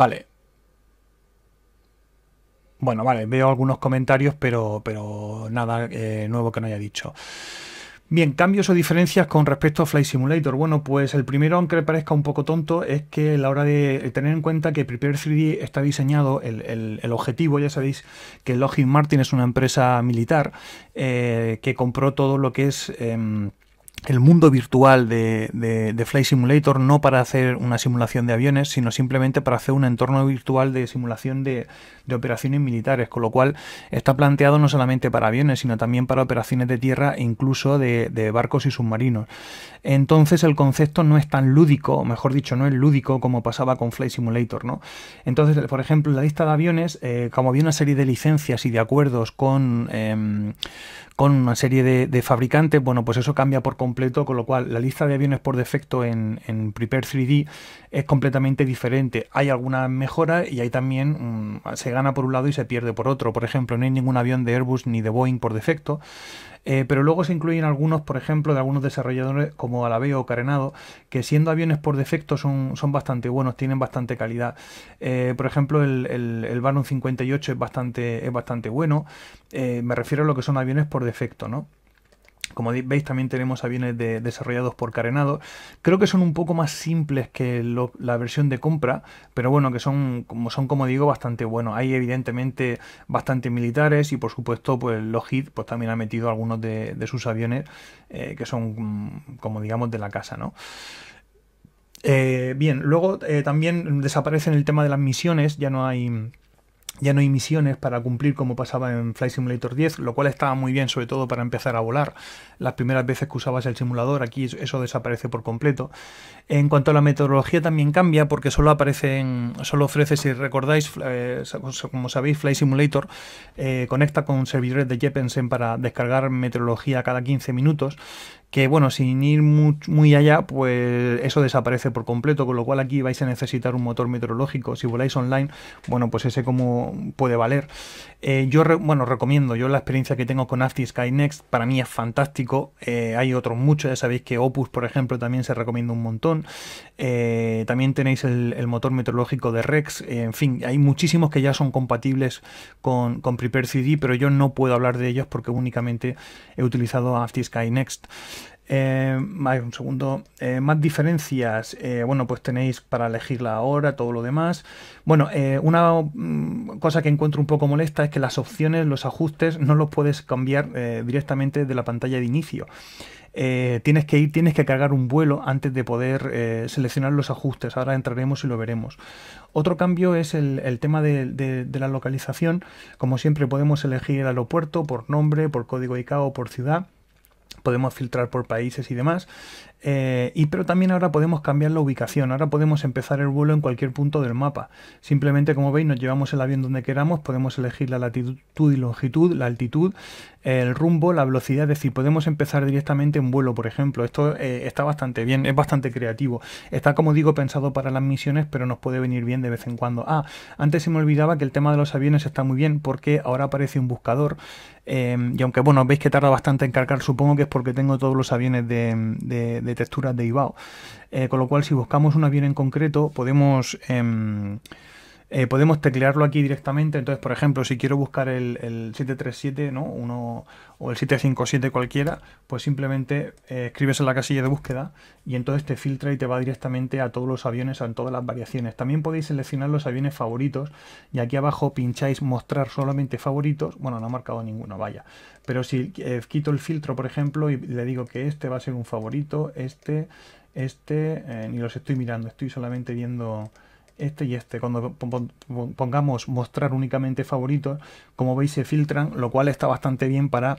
Vale. Bueno, vale, veo algunos comentarios, pero, nada eh, nuevo que no haya dicho. Bien, cambios o diferencias con respecto a Flight Simulator. Bueno, pues el primero, aunque parezca un poco tonto, es que a la hora de tener en cuenta que Prepare 3D está diseñado, el, objetivo, ya sabéis que Logic Martin es una empresa militar eh, que compró todo lo que es... Em, el mundo virtual de, Flight Simulator no para hacer una simulación de aviones, sino simplemente para hacer un entorno virtual de simulación de, operaciones militares, con lo cual está planteado no solamente para aviones, sino también para operaciones de tierra e incluso de, barcos y submarinos. Entonces el concepto no es tan lúdico, o mejor dicho, no es lúdico como pasaba con Flight Simulator. ¿no? Entonces, por ejemplo, la lista de aviones, eh, como había una serie de licencias y de acuerdos con, em, con una serie de, fabricantes, bueno, pues eso cambia por completo, con lo cual la lista de aviones por defecto en, en Prepare 3D es completamente diferente. Hay algunas mejoras y hay también mm, se gana por un lado y se pierde por otro. Por ejemplo, no hay ningún avión de Airbus ni de Boeing por defecto. Eh, pero luego se incluyen algunos, por ejemplo, de algunos desarrolladores como Alaveo o Carenado, que siendo aviones por defecto son, son bastante buenos, tienen bastante calidad. Eh, por ejemplo, el, el, Baron 58 es bastante, bastante bueno. Eh, me refiero a lo que son aviones por defecto, ¿no? Como veis, también tenemos aviones desarrollados por carenado. Creo que son un poco más simples que la versión de compra, pero bueno, que son como, son, como digo, bastante buenos. Hay evidentemente bastante militares y por supuesto, pues Logit pues, también ha metido algunos de, sus aviones eh, que son, mm, como digamos, de la casa, ¿no? Eh, bien, luego eh, también desaparecen el tema de las misiones, ya no hay ya no hay misiones para cumplir como pasaba en Flight Simulator 10, lo cual estaba muy bien, sobre todo para empezar a volar. Las primeras veces que usabas el simulador, aquí eso desaparece por completo. En cuanto a la meteorología también cambia porque solo aparecen, solo ofrece, si recordáis, eh, como sabéis, Flight Simulator eh, conecta con servidores de Jeppensen para descargar meteorología cada 15 minutos que bueno, sin ir muy, allá, pues eso desaparece por completo, con lo cual aquí vais a necesitar un motor meteorológico. Si voláis online, bueno, pues ese como puede valer. Eh, yo, bueno, recomiendo, yo la experiencia que tengo con AFTI Next para mí es fantástico. Eh, hay otros muchos, ya sabéis que Opus, por ejemplo, también se recomienda un montón. Eh, también tenéis el, motor meteorológico de Rex, en fin, hay muchísimos que ya son compatibles con, con CD, pero yo no puedo hablar de ellos porque únicamente he utilizado AFTI Sky Next. Eh, un segundo. Eh, más diferencias. Eh, bueno, pues tenéis para elegirla ahora, todo lo demás. Bueno, una mm, cosa que encuentro un poco molesta es que las opciones, los ajustes, no los puedes cambiar directamente de la pantalla de inicio. tienes que ir, tienes que cargar un vuelo antes de poder seleccionar los ajustes. Ahora entraremos y lo veremos. Otro cambio es el, tema de, de la localización. Como siempre, podemos elegir el aeropuerto por nombre, por código ICAO, por ciudad podemos filtrar por países y demás. Eh, y pero también ahora podemos cambiar la ubicación, ahora podemos empezar el vuelo en cualquier punto del mapa. Simplemente como veis nos llevamos el avión donde queramos, podemos elegir la latitud y longitud, la altitud, el rumbo, la velocidad, es decir, podemos empezar directamente un vuelo, por ejemplo. Esto eh, está bastante bien, es bastante creativo. Está como digo pensado para las misiones, pero nos puede venir bien de vez en cuando. Ah, antes se me olvidaba que el tema de los aviones está muy bien porque ahora aparece un buscador eh, y aunque bueno, veis que tarda bastante en cargar, supongo que es porque tengo todos los aviones de, de texturas de IBAO. Eh, con lo cual, si buscamos una avión en concreto, podemos em, eh, podemos teclearlo aquí directamente. Entonces, por ejemplo, si quiero buscar el, 737, ¿no? o el 757 cualquiera, pues simplemente eh, escribes en la casilla de búsqueda y entonces te filtra y te va directamente a todos los aviones, a todas las variaciones. También podéis seleccionar los aviones favoritos y aquí abajo pincháis mostrar solamente favoritos. Bueno, no ha marcado ninguno, vaya. Pero si eh, quito el filtro, por ejemplo, y le digo que este va a ser un favorito, este, este, ni los estoy mirando, estoy solamente viendo este y este. Cuando pongamos mostrar únicamente favoritos, como veis se filtran, lo cual está bastante bien para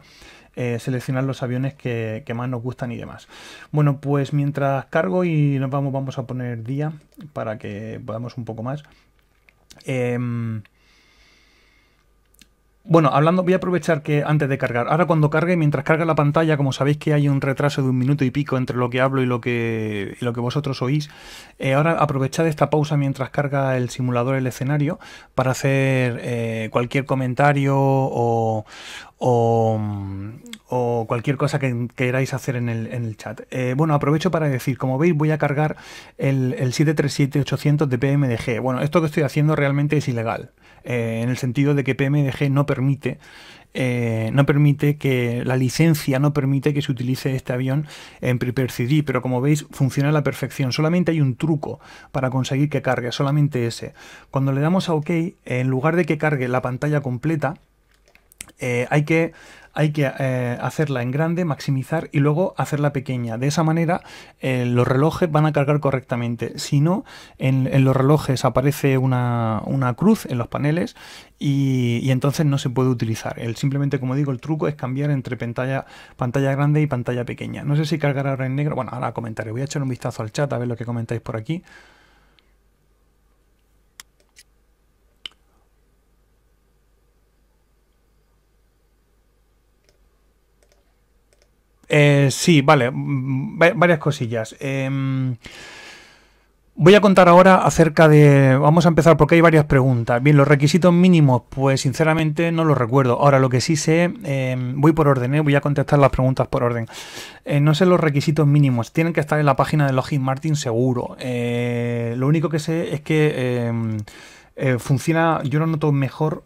eh, seleccionar los aviones que, más nos gustan y demás. Bueno, pues mientras cargo y nos vamos, vamos a poner día para que podamos un poco más. Em, bueno, hablando, voy a aprovechar que antes de cargar. Ahora cuando cargue, mientras carga la pantalla, como sabéis que hay un retraso de un minuto y pico entre lo que hablo y lo que, lo que vosotros oís, eh, ahora aprovechad esta pausa mientras carga el simulador, el escenario, para hacer eh, cualquier comentario o, o, mm, o cualquier cosa que queráis hacer en el, chat. Eh, bueno, aprovecho para decir, como veis voy a cargar el, el 737-800 de PMDG. Bueno, esto que estoy haciendo realmente es ilegal, eh, en el sentido de que PMDG no permite... Eh, no permite que la licencia no permite que se utilice este avión en pre CD, pero como veis funciona a la perfección. Solamente hay un truco para conseguir que cargue, solamente ese. Cuando le damos a OK, en lugar de que cargue la pantalla completa, hay que hay que eh, hacerla en grande, maximizar y luego hacerla pequeña. De esa manera eh, los relojes van a cargar correctamente. Si no, en, los relojes aparece una, cruz en los paneles y, entonces no se puede utilizar. El, simplemente, como digo, el truco es cambiar entre pantalla, pantalla grande y pantalla pequeña. No sé si cargará ahora en negro. Bueno, ahora comentaré. Voy a echar un vistazo al chat a ver lo que comentáis por aquí. Eh, sí, vale, mm, varias cosillas. Em, voy a contar ahora acerca de... Vamos a empezar porque hay varias preguntas. Bien, los requisitos mínimos, pues sinceramente no los recuerdo. Ahora, lo que sí sé, em, voy por orden, ¿eh? voy a contestar las preguntas por orden. Eh, no sé los requisitos mínimos, tienen que estar en la página de Login Martin seguro. lo único que sé es que... Em, funciona, yo lo noto mejor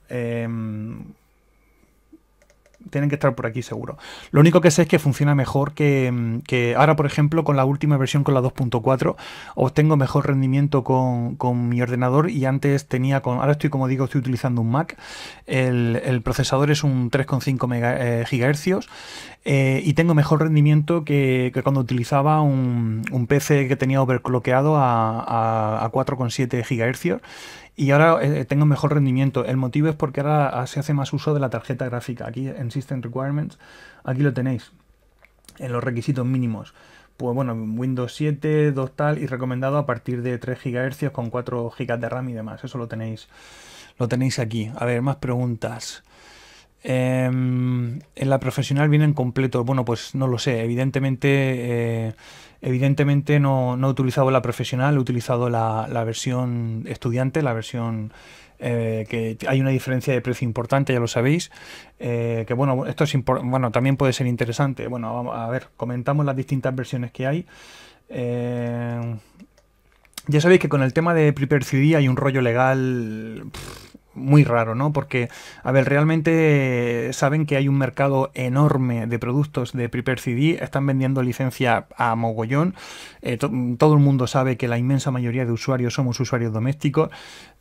tienen que estar por aquí seguro. Lo único que sé es que funciona mejor que, mm, ahora, por ejemplo, con la última versión, con la 2.4, obtengo mejor rendimiento con, mi ordenador y antes tenía, con, ahora estoy, como digo, estoy utilizando un Mac, el, procesador es un 3,5 eh, GHz eh, y tengo mejor rendimiento que, cuando utilizaba un, PC que tenía overcloqueado a, a, 4,7 GHz y ahora eh, tengo mejor rendimiento. El motivo es porque ahora ah, se hace más uso de la tarjeta gráfica. Aquí en System Requirements, aquí lo tenéis, en los requisitos mínimos. Pues bueno, Windows 7, 2 tal, y recomendado a partir de 3 GHz con 4 GB de RAM y demás. Eso lo tenéis, lo tenéis aquí. A ver, más preguntas. Em, en la profesional viene en completo Bueno, pues no lo sé. Evidentemente, eh, evidentemente no, he utilizado la profesional, he utilizado la, versión estudiante, la versión eh, que hay una diferencia de precio importante, ya lo sabéis. Eh, que bueno, esto es bueno, también puede ser interesante. Bueno, vamos a ver, comentamos las distintas versiones que hay. ya sabéis que con el tema de Prepare CD hay un rollo legal muy raro, ¿no? Porque, a ver, realmente saben que hay un mercado enorme de productos de Prepare CD, están vendiendo licencia a mogollón, eh, todo el mundo sabe que la inmensa mayoría de usuarios somos usuarios domésticos,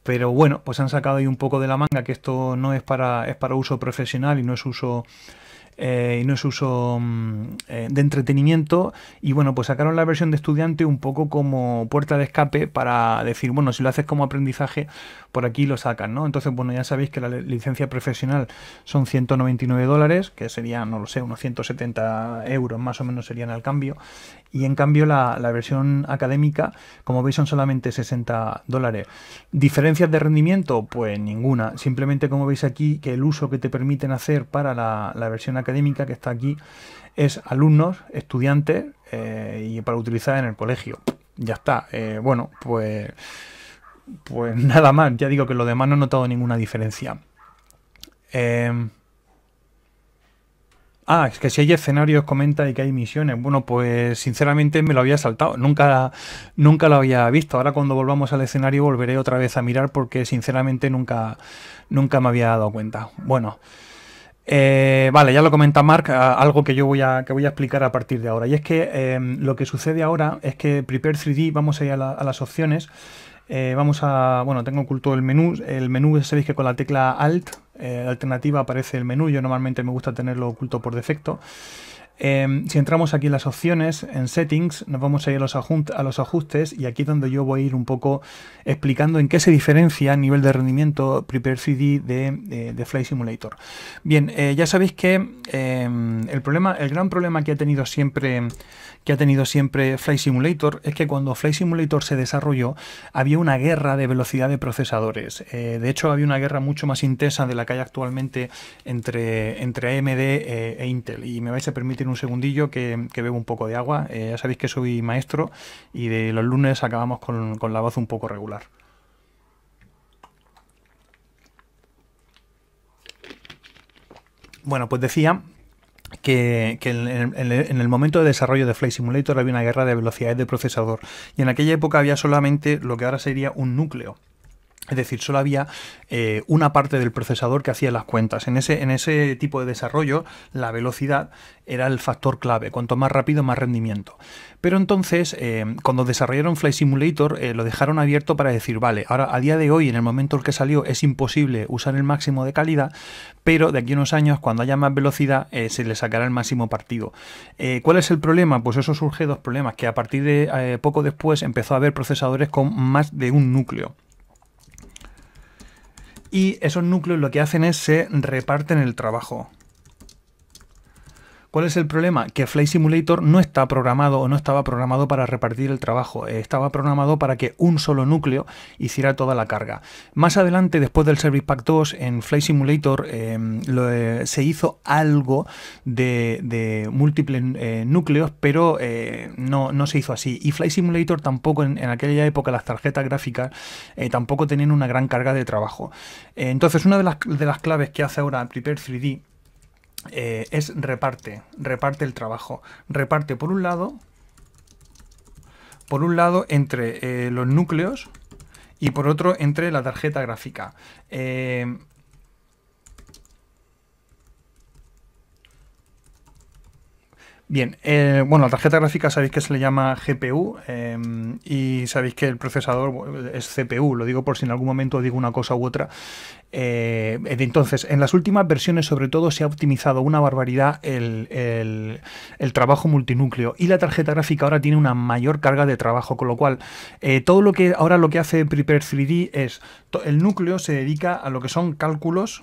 pero bueno, pues han sacado ahí un poco de la manga que esto no es para, es para uso profesional y no es uso eh, y no es uso mm, eh, de entretenimiento. Y bueno, pues sacaron la versión de estudiante un poco como puerta de escape para decir, bueno, si lo haces como aprendizaje, por aquí lo sacan, ¿no? Entonces, bueno, ya sabéis que la licencia profesional son 199 dólares, que serían no lo sé, unos 170 euros más o menos serían al cambio. Y en cambio la, versión académica, como veis, son solamente 60 dólares. ¿Diferencias de rendimiento? Pues ninguna. Simplemente, como veis aquí, que el uso que te permiten hacer para la, la versión académica académica que está aquí es alumnos, estudiantes eh, y para utilizar en el colegio. Ya está. Eh, bueno, pues, pues nada más. Ya digo que lo demás no he notado ninguna diferencia. Em, ah, es que si hay escenarios, comenta y que hay misiones. Bueno, pues sinceramente me lo había saltado. Nunca, nunca lo había visto. Ahora cuando volvamos al escenario volveré otra vez a mirar porque sinceramente nunca, nunca me había dado cuenta. Bueno. Eh, vale, ya lo comenta Mark, algo que yo voy a, que voy a explicar a partir de ahora. Y es que eh, lo que sucede ahora es que Prepare 3D, vamos a ir a, las opciones, eh, vamos a, bueno, tengo oculto el menú, el menú sabéis que con la tecla Alt, alternativa, aparece el menú, yo normalmente me gusta tenerlo oculto por defecto. Em, si entramos aquí en las opciones, en settings, nos vamos a ir a los, ajustes y aquí es donde yo voy a ir un poco explicando en qué se diferencia a nivel de rendimiento Prepare CD de, de, Flight Simulator. Bien, eh, ya sabéis que em, el problema, el gran problema que ha tenido siempre que ha tenido siempre Flight Simulator es que cuando Flight Simulator se desarrolló había una guerra de velocidad de procesadores. Eh, de hecho, había una guerra mucho más intensa de la que hay actualmente entre, entre AMD eh, e Intel. Y me vais a permitir un segundillo que, que bebo un poco de agua. Eh, ya sabéis que soy maestro y de los lunes acabamos con, con la voz un poco regular. Bueno, pues decía que, en, en, el momento de desarrollo de Flight Simulator había una guerra de velocidades de procesador y en aquella época había solamente lo que ahora sería un núcleo es decir, solo había eh, una parte del procesador que hacía las cuentas. En ese, en ese tipo de desarrollo, la velocidad era el factor clave. Cuanto más rápido, más rendimiento. Pero entonces, eh, cuando desarrollaron Flight Simulator, eh, lo dejaron abierto para decir, vale, ahora a día de hoy, en el momento en que salió, es imposible usar el máximo de calidad, pero de aquí a unos años, cuando haya más velocidad, se le sacará el máximo partido. ¿Cuál es el problema? Pues eso surge dos problemas, que a partir de poco después empezó a haber procesadores con más de un núcleo y esos núcleos lo que hacen es se reparten el trabajo. ¿Cuál es el problema? Que Flight Simulator no está programado o no estaba programado para repartir el trabajo, eh, estaba programado para que un solo núcleo hiciera toda la carga. Más adelante, después del Service Pack 2, en Flight Simulator em, eh, se hizo algo de, múltiples eh, núcleos, pero no, no, se hizo así. Y Flight Simulator tampoco, en, aquella época, las tarjetas gráficas tampoco tenían una gran carga de trabajo. entonces, una de las, de las claves que hace ahora Prepare 3D eh, es reparte, reparte el trabajo. Reparte por un lado, por un lado entre eh, los núcleos y por otro entre la tarjeta gráfica. Eh, bien, bueno, la tarjeta gráfica sabéis que se le llama GPU em, y sabéis que el procesador es CPU, lo digo por si en algún momento digo una cosa u otra eh, entonces, en las últimas versiones, sobre todo, se ha optimizado una barbaridad el, trabajo multinúcleo y la tarjeta gráfica ahora tiene una mayor carga de trabajo, con lo cual eh, todo lo que ahora lo que hace Prepare 3D es el núcleo se dedica a lo que son cálculos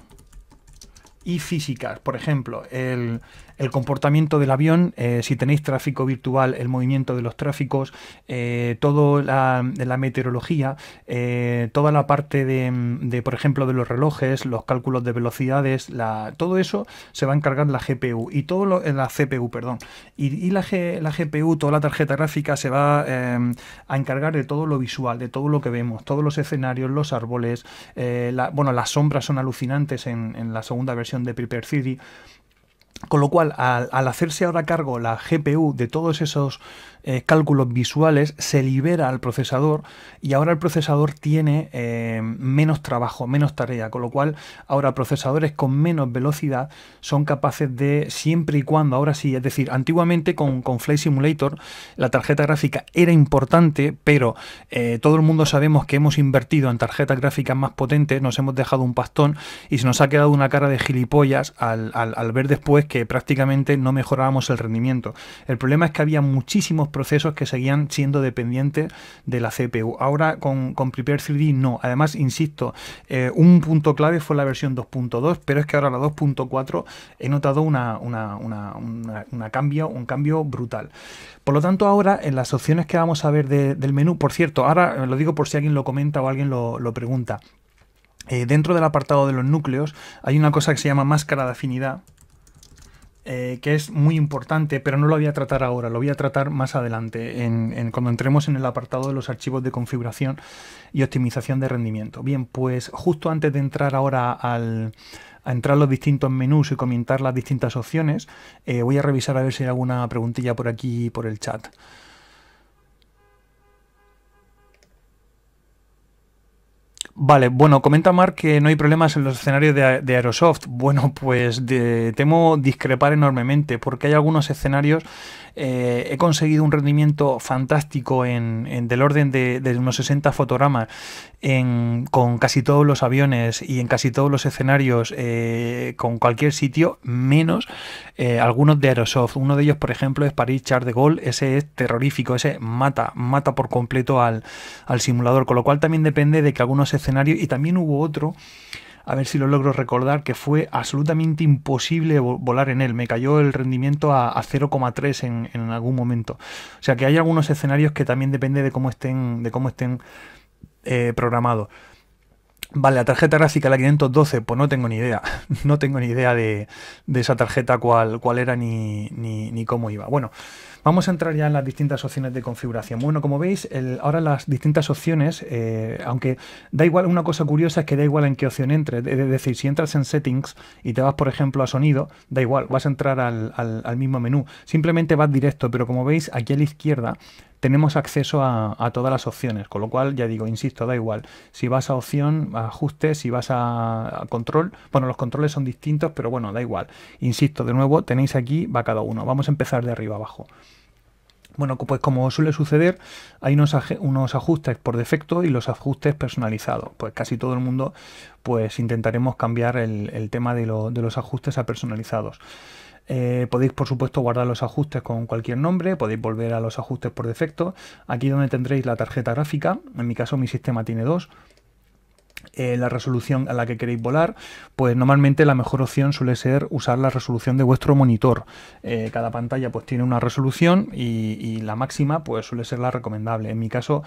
y físicas. Por ejemplo, el, el comportamiento del avión, eh, si tenéis tráfico virtual, el movimiento de los tráficos, eh, toda la, meteorología, eh, toda la parte de, por ejemplo, de los relojes, los cálculos de velocidades, todo eso se va a encargar la GPU y todo lo, la CPU, perdón. Y, la, GPU, toda la tarjeta gráfica se va a encargar de todo lo visual, de todo lo que vemos, todos los escenarios, los árboles, bueno, las sombras son alucinantes en, la segunda versión de Paper City con lo cual, al, hacerse ahora cargo la GPU de todos esos eh, cálculos visuales, se libera al procesador y ahora el procesador tiene eh, menos trabajo, menos tarea, con lo cual ahora procesadores con menos velocidad son capaces de siempre y cuando, ahora sí, es decir, antiguamente con, con Flight Simulator la tarjeta gráfica era importante, pero eh, todo el mundo sabemos que hemos invertido en tarjetas gráficas más potentes, nos hemos dejado un pastón y se nos ha quedado una cara de gilipollas al ver después que prácticamente no mejorábamos el rendimiento. El problema es que había muchísimos procesos que seguían siendo dependientes de la CPU. Ahora con, con Prepare 3D no. Además, insisto, eh, un punto clave fue la versión 2.2, pero es que ahora la 2.4 he notado una, cambio, un cambio brutal. Por lo tanto, ahora en las opciones que vamos a ver del menú, por cierto, ahora eh, lo digo por si alguien lo comenta o alguien lo, pregunta. Eh, dentro del apartado de los núcleos hay una cosa que se llama máscara de afinidad, eh, que es muy importante, pero no lo voy a tratar ahora, lo voy a tratar más adelante, en, cuando entremos en el apartado de los archivos de configuración y optimización de rendimiento. Bien, pues justo antes de entrar ahora al, a entrar los distintos menús y comentar las distintas opciones, eh, voy a revisar a ver si hay alguna preguntilla por aquí, por el chat. Vale, bueno, comenta Mark que no hay problemas en los escenarios de, Aerosoft. Bueno, pues de, temo discrepar enormemente porque hay algunos escenarios eh, he conseguido un rendimiento fantástico en, del orden de, unos 60 fotogramas con casi todos los aviones y en casi todos los escenarios, eh, con cualquier sitio, menos eh, algunos de Aerosoft. Uno de ellos, por ejemplo, es Paris Charles de Gaulle. Ese es terrorífico, ese mata, mata por completo al simulador, con lo cual también depende de que algunos escenarios, y también hubo otro a ver si lo logro recordar, que fue absolutamente imposible volar en él. Me cayó el rendimiento a, 0,3 en, algún momento. O sea que hay algunos escenarios que también depende de cómo estén, de cómo estén eh, programados. Vale, la tarjeta gráfica, la 512, pues no tengo ni idea. No tengo ni idea de, esa tarjeta cuál, era ni, ni, ni cómo iba. Bueno. Vamos a entrar ya en las distintas opciones de configuración. Bueno, como veis, ahora las distintas opciones, eh, aunque da igual, una cosa curiosa es que da igual en qué opción entres. Es decir, si entras en settings y te vas, por ejemplo, a sonido, da igual, vas a entrar al, mismo menú. Simplemente vas directo, pero como veis, aquí a la izquierda tenemos acceso a, todas las opciones, con lo cual ya digo, insisto, da igual. Si vas a opción, ajustes, si vas a, a, control, bueno, los controles son distintos, pero bueno, da igual. Insisto, de nuevo, tenéis aquí, va cada uno. Vamos a empezar de arriba abajo. Bueno, pues como suele suceder, hay unos, unos, ajustes por defecto y los ajustes personalizados. Pues casi todo el mundo pues intentaremos cambiar el, tema de, los ajustes a personalizados. Eh, podéis, por supuesto, guardar los ajustes con cualquier nombre, podéis volver a los ajustes por defecto. Aquí donde tendréis la tarjeta gráfica, en mi caso mi sistema tiene dos, eh, la resolución a la que queréis volar, pues normalmente la mejor opción suele ser usar la resolución de vuestro monitor. Eh, cada pantalla pues tiene una resolución y, la máxima pues suele ser la recomendable. En mi caso,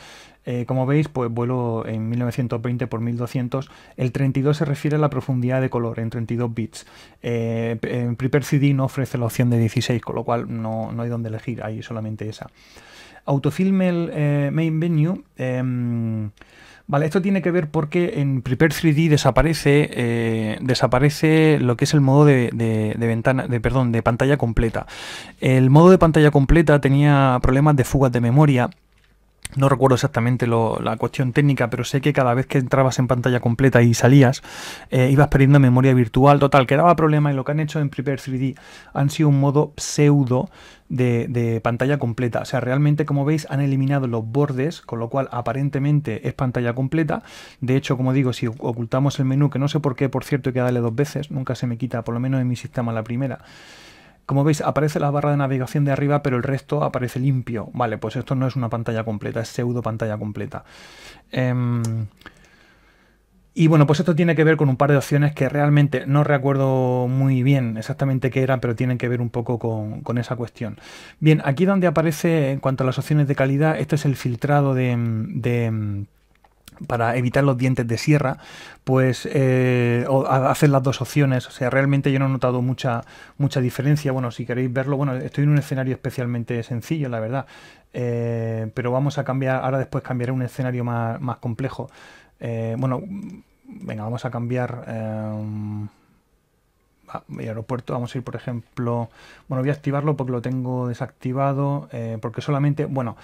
eh, como veis, pues vuelo en 1920 x 1200. El 32 se refiere a la profundidad de color en 32 bits. en Prepper CD no ofrece la opción de 16, con lo cual no, no hay donde elegir, hay solamente esa. Autofilm el, Main Venue em, Vale, esto tiene que ver porque en Prepare 3D desaparece, eh, desaparece lo que es el modo ventana, de perdón, de pantalla completa. El modo de pantalla completa tenía problemas de fugas de memoria no recuerdo exactamente la cuestión técnica, pero sé que cada vez que entrabas en pantalla completa y salías, eh, ibas perdiendo memoria virtual. Total, que daba problema y lo que han hecho en Prepare 3D han sido un modo pseudo de, de, pantalla completa. O sea, realmente, como veis, han eliminado los bordes, con lo cual aparentemente es pantalla completa. De hecho, como digo, si ocultamos el menú, que no sé por qué, por cierto, hay que darle dos veces, nunca se me quita, por lo menos en mi sistema la primera. Como veis, aparece la barra de navegación de arriba, pero el resto aparece limpio. Vale, pues esto no es una pantalla completa, es pseudo pantalla completa. Em, y bueno, pues esto tiene que ver con un par de opciones que realmente no recuerdo muy bien exactamente qué eran, pero tienen que ver un poco con, esa cuestión. Bien, aquí donde aparece en cuanto a las opciones de calidad, este es el filtrado de para evitar los dientes de sierra, pues eh, hacer las dos opciones. O sea, realmente yo no he notado mucha, mucha diferencia. Bueno, si queréis verlo, bueno, estoy en un escenario especialmente sencillo, la verdad. Eh, pero vamos a cambiar, ahora después cambiaré un escenario más, complejo. Eh, bueno, venga, vamos a cambiar... Ah, aeropuerto, vamos a ir por ejemplo, bueno voy a activarlo porque lo tengo desactivado, porque solamente, bueno,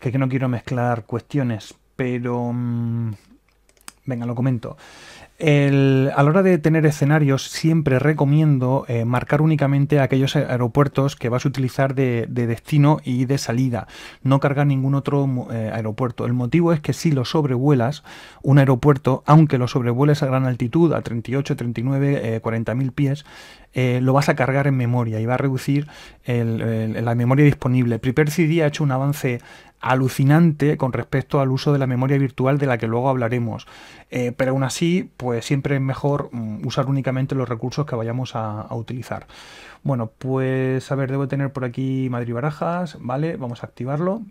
que, que no quiero mezclar cuestiones, pero... Mm, venga, lo comento. a la hora de tener escenarios, siempre recomiendo eh, marcar únicamente aquellos aeropuertos que vas a utilizar de, destino y de salida. No cargar ningún otro eh, aeropuerto. El motivo es que si lo sobrevuelas, un aeropuerto, aunque lo sobrevueles a gran altitud, a 38, 39, 40.000 pies, eh, lo vas a cargar en memoria y va a reducir la memoria disponible. Prepare CD ha hecho un avance alucinante con respecto al uso de la memoria virtual de la que luego hablaremos. Eh, pero aún así, pues siempre es mejor mm, usar únicamente los recursos que vayamos a, a utilizar. Bueno, pues a ver, debo tener por aquí Madrid Barajas, ¿vale? Vamos a activarlo.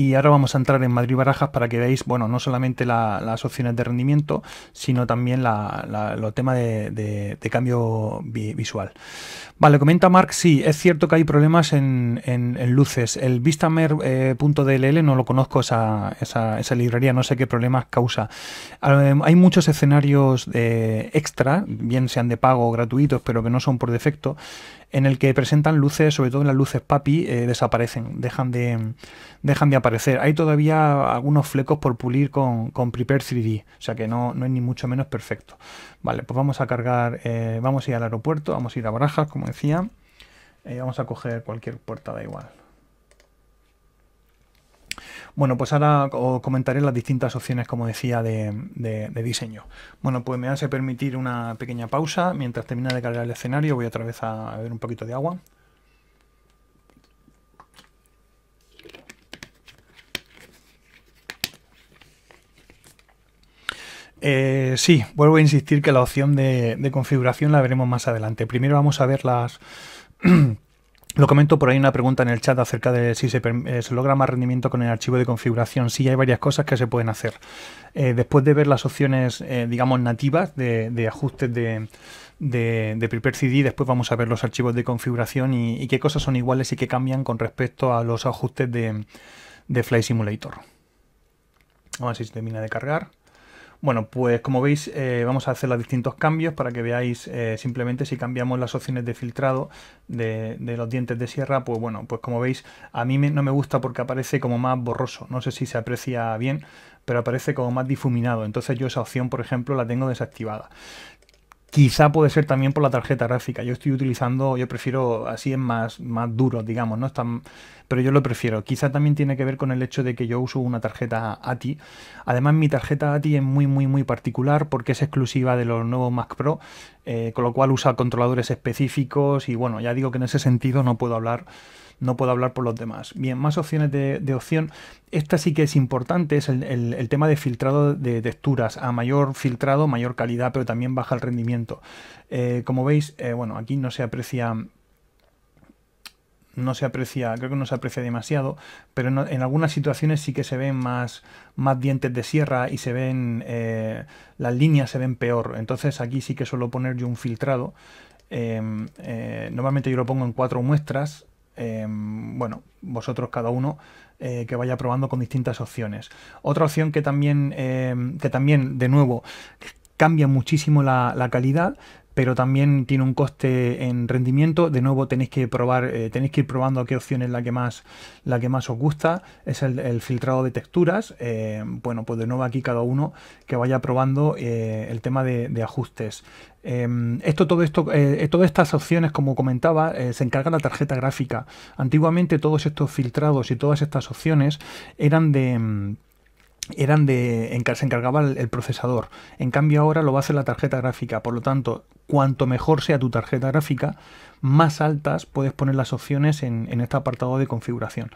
Y ahora vamos a entrar en Madrid Barajas para que veáis, bueno, no solamente las opciones de rendimiento, sino también los temas de, cambio visual. Vale, comenta Mark, sí, es cierto que hay problemas en, luces. El Vistamer.dll eh, no lo conozco, esa, esa, librería, no sé qué problemas causa. hay muchos escenarios eh, extra, bien sean de pago o gratuitos, pero que no son por defecto, en el que presentan luces, sobre todo en las luces papi, eh, desaparecen, dejan de, dejan de aparecer hay todavía algunos flecos por pulir con, con Prepare 3D, o sea que no, es ni mucho menos perfecto. Vale, pues vamos a cargar, eh, vamos a ir al aeropuerto, vamos a ir a Barajas, como decía. y eh, vamos a coger cualquier puerta, da igual. Bueno, pues ahora os comentaré las distintas opciones, como decía, de, diseño. Bueno, pues me hace permitir una pequeña pausa. Mientras termina de cargar el escenario, voy otra vez a ver un poquito de agua. Eh, sí, vuelvo a insistir que la opción de, configuración la veremos más adelante. Primero vamos a ver las... Lo comento por ahí una pregunta en el chat acerca de si eh, se, logra más rendimiento con el archivo de configuración. Sí, hay varias cosas que se pueden hacer. Eh, después de ver las opciones, digamos, nativas de, ajustes de, de, CD, después vamos a ver los archivos de configuración y, qué cosas son iguales y qué cambian con respecto a los ajustes de, Fly Simulator. Vamos a ver si se termina de cargar. Bueno, pues como veis eh, vamos a hacer los distintos cambios para que veáis eh, simplemente si cambiamos las opciones de filtrado de, los dientes de sierra, pues bueno, pues como veis a mí no me gusta porque aparece como más borroso, no sé si se aprecia bien, pero aparece como más difuminado, entonces yo esa opción por ejemplo la tengo desactivada. Quizá puede ser también por la tarjeta gráfica. Yo estoy utilizando, yo prefiero así en más, más duro, digamos, ¿no? Están, pero yo lo prefiero. Quizá también tiene que ver con el hecho de que yo uso una tarjeta ATI. Además, mi tarjeta ATI es muy, muy, muy particular porque es exclusiva de los nuevos Mac Pro, eh, con lo cual usa controladores específicos y bueno, ya digo que en ese sentido no puedo hablar no puedo hablar por los demás. Bien, más opciones de, opción. Esta sí que es importante, es el, tema de filtrado de texturas. A mayor filtrado, mayor calidad, pero también baja el rendimiento. Eh, como veis, eh, bueno, aquí no se aprecia no se aprecia, creo que no se aprecia demasiado, pero en, algunas situaciones sí que se ven más, dientes de sierra y se ven, eh, las líneas se ven peor. Entonces aquí sí que suelo poner yo un filtrado. Em, normalmente yo lo pongo en cuatro muestras Em, bueno, vosotros cada uno eh, que vaya probando con distintas opciones. Otra opción que también, em, que también de nuevo, cambia muchísimo la, la calidad, pero también tiene un coste en rendimiento. De nuevo tenéis que probar, eh, tenéis que ir probando qué opción es la que más, la que más os gusta. Es el, filtrado de texturas. Eh, bueno, pues de nuevo aquí cada uno que vaya probando eh, el tema de, ajustes. Em, esto, todo esto, todas estas opciones, como comentaba, se encarga la tarjeta gráfica. Antiguamente todos estos filtrados y todas estas opciones eran de eran de en, se encargaba el, procesador. En cambio ahora lo va a hacer la tarjeta gráfica. Por lo tanto, cuanto mejor sea tu tarjeta gráfica, más altas puedes poner las opciones en este apartado de configuración.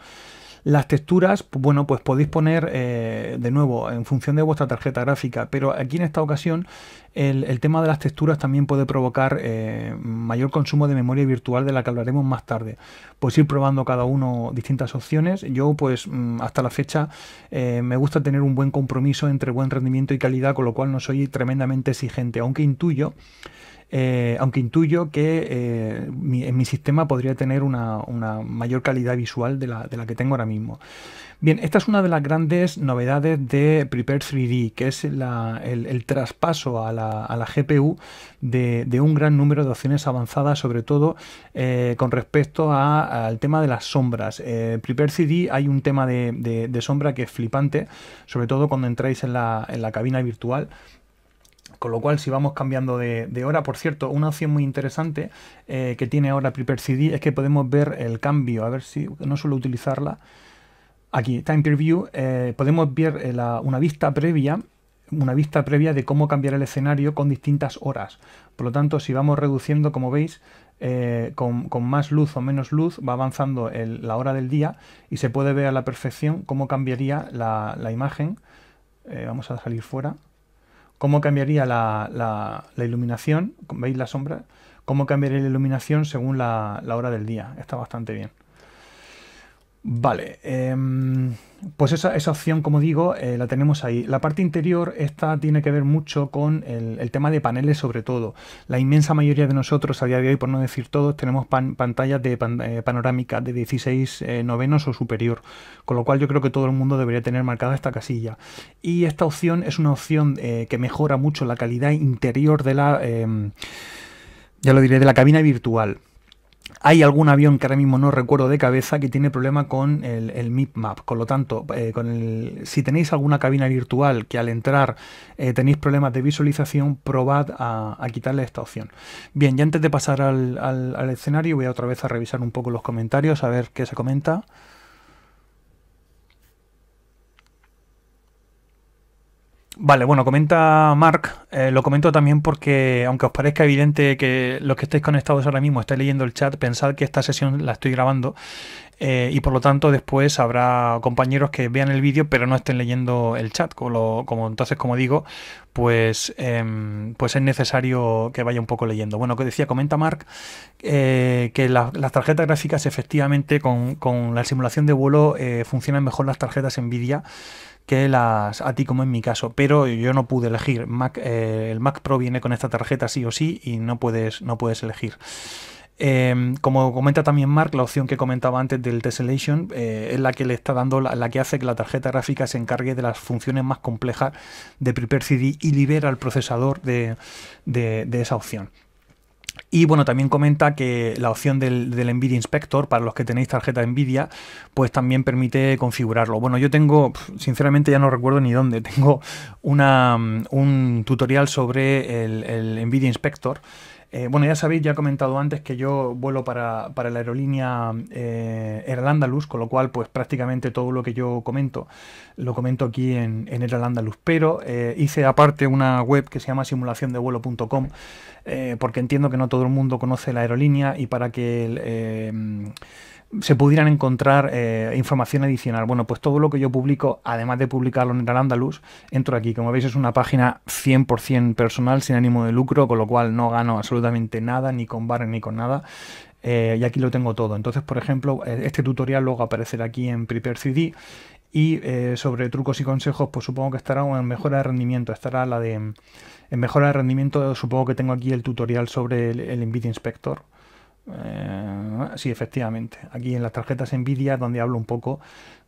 Las texturas, bueno, pues podéis poner eh, de nuevo en función de vuestra tarjeta gráfica, pero aquí en esta ocasión el, tema de las texturas también puede provocar eh, mayor consumo de memoria virtual de la que hablaremos más tarde. Pues ir probando cada uno distintas opciones. Yo pues mm, hasta la fecha eh, me gusta tener un buen compromiso entre buen rendimiento y calidad, con lo cual no soy tremendamente exigente, aunque intuyo eh, aunque intuyo que eh, en mi sistema podría tener una, mayor calidad visual de la, que tengo ahora mismo. Bien, esta es una de las grandes novedades de Prepare 3D, que es el, traspaso a la, GPU de, un gran número de opciones avanzadas, sobre todo eh, con respecto al tema de las sombras. Prepare 3D hay un tema de, sombra que es flipante, sobre todo cuando entráis en la cabina virtual con lo cual, si vamos cambiando de, hora, por cierto, una opción muy interesante eh, que tiene ahora Prepper CD es que podemos ver el cambio. A ver si no suelo utilizarla. Aquí, Time Preview, eh, podemos ver eh, una vista previa una vista previa de cómo cambiar el escenario con distintas horas. Por lo tanto, si vamos reduciendo, como veis, con, más luz o menos luz, va avanzando la hora del día y se puede ver a la perfección cómo cambiaría la, imagen. vamos a salir fuera. ¿Cómo cambiaría la, la, la iluminación? ¿Veis la sombra? ¿Cómo cambiaría la iluminación según la hora del día? Está bastante bien. Vale, em, pues esa, opción, como digo, eh, la tenemos ahí. La parte interior, esta tiene que ver mucho con el, tema de paneles sobre todo. La inmensa mayoría de nosotros a día de hoy, por no decir todos, tenemos pantallas de eh, panorámica de 16 eh, novenos o superior, con lo cual yo creo que todo el mundo debería tener marcada esta casilla. Y esta opción es una opción que mejora mucho la calidad interior de la... Em, ya lo diré, de la cabina virtual. Hay algún avión que ahora mismo no recuerdo de cabeza que tiene problema con el, el MIPMAP. Con lo tanto, eh, con si tenéis alguna cabina virtual que al entrar eh, tenéis problemas de visualización, probad a, quitarle esta opción. Bien, ya antes de pasar al, al escenario, voy a otra vez a revisar un poco los comentarios, a ver qué se comenta. Vale, bueno, comenta Mark, eh, lo comento también porque aunque os parezca evidente que los que estáis conectados ahora mismo estáis leyendo el chat, pensad que esta sesión la estoy grabando eh, y por lo tanto después habrá compañeros que vean el vídeo pero no estén leyendo el chat, como, como entonces como digo, pues, em, pues es necesario que vaya un poco leyendo. Bueno, que decía, comenta Mark, eh, que las tarjetas gráficas efectivamente con, con, la simulación de vuelo funcionan mejor las tarjetas Nvidia que las ti como en mi caso, pero yo no pude elegir. Eh, el Mac Pro viene con esta tarjeta sí o sí y no puedes, no puedes elegir. Em, como comenta también Mark, la opción que comentaba antes del Tessellation eh, es la que le está dando, la, que hace que la tarjeta gráfica se encargue de las funciones más complejas de CD y libera al procesador de esa opción. Y bueno, también comenta que la opción del, Nvidia Inspector, para los que tenéis tarjeta Nvidia, pues también permite configurarlo. Bueno, yo tengo, sinceramente ya no recuerdo ni dónde, tengo mm, un tutorial sobre el Nvidia Inspector. Eh, bueno, ya sabéis, ya he comentado antes que yo vuelo para, la aerolínea eh, con lo cual, pues prácticamente todo lo que yo comento lo comento aquí en, en Air Pero eh, hice aparte una web que se llama simulaciondevuelo.com, eh, porque entiendo que no todo el mundo conoce la aerolínea y para que el se pudieran encontrar eh, información adicional. Bueno, pues todo lo que yo publico, además de publicarlo en el andalus entro aquí. Como veis es una página 100% personal, sin ánimo de lucro, con lo cual no gano absolutamente nada, ni con bar ni con nada. Eh, y aquí lo tengo todo. Entonces, por ejemplo, eh, este tutorial luego aparecerá aquí en Prepare CD y sobre trucos y consejos, pues supongo que estará en mejora de rendimiento, estará la de en mejora de rendimiento, supongo que tengo aquí el tutorial sobre el, el Inspector eh, sí, efectivamente. Aquí en las tarjetas Nvidia, donde hablo un poco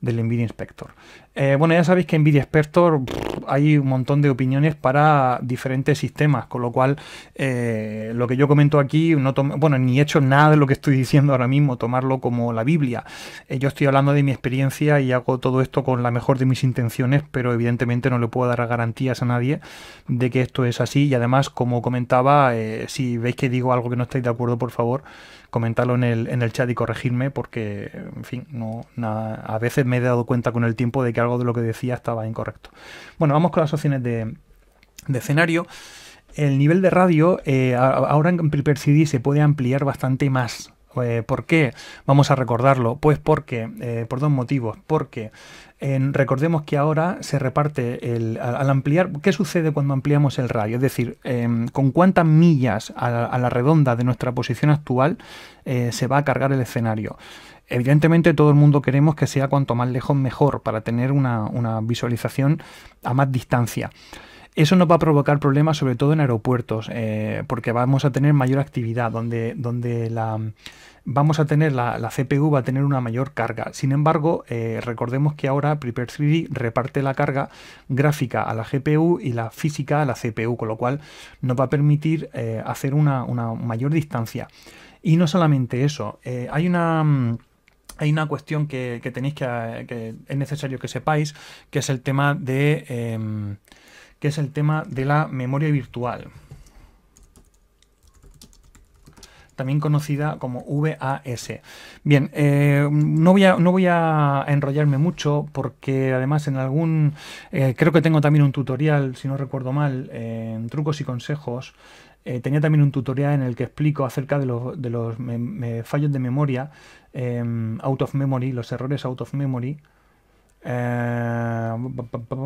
del NVIDIA Inspector. Eh, bueno, ya sabéis que NVIDIA Inspector hay un montón de opiniones para diferentes sistemas, con lo cual eh, lo que yo comento aquí, no bueno, ni he hecho nada de lo que estoy diciendo ahora mismo, tomarlo como la Biblia. Eh, yo estoy hablando de mi experiencia y hago todo esto con la mejor de mis intenciones, pero evidentemente no le puedo dar garantías a nadie de que esto es así y además, como comentaba, si veis que digo algo que no estáis de acuerdo, por favor, comentarlo en el, en el chat y corregirme porque, en fin, no, a veces me he dado cuenta con el tiempo de que algo de lo que decía estaba incorrecto. Bueno, vamos con las opciones de, escenario. El nivel de radio eh, ahora en Prepper CD se puede ampliar bastante más. Eh, ¿Por qué vamos a recordarlo? Pues porque, eh, por dos motivos. Porque recordemos que ahora se reparte el, al, ampliar, ¿qué sucede cuando ampliamos el radio? Es decir, em, con cuántas millas a, la redonda de nuestra posición actual eh, se va a cargar el escenario. Evidentemente todo el mundo queremos que sea cuanto más lejos mejor para tener una, una visualización a más distancia. Eso nos va a provocar problemas, sobre todo en aeropuertos, eh, porque vamos a tener mayor actividad, donde, donde la, vamos a tener la, CPU va a tener una mayor carga. Sin embargo, eh, recordemos que ahora Prepare 3D reparte la carga gráfica a la GPU y la física a la CPU, con lo cual nos va a permitir eh, hacer una, mayor distancia. Y no solamente eso, hay una hay una cuestión que, tenéis que, es necesario que sepáis, que es el tema de em, que es el tema de la memoria virtual, también conocida como VAS. Bien, eh, no, voy a, enrollarme mucho porque además en algún, eh, creo que tengo también un tutorial, si no recuerdo mal, en trucos y consejos, eh, tenía también un tutorial en el que explico acerca de, los fallos de memoria, em, out of memory, los errores out of memory, eh,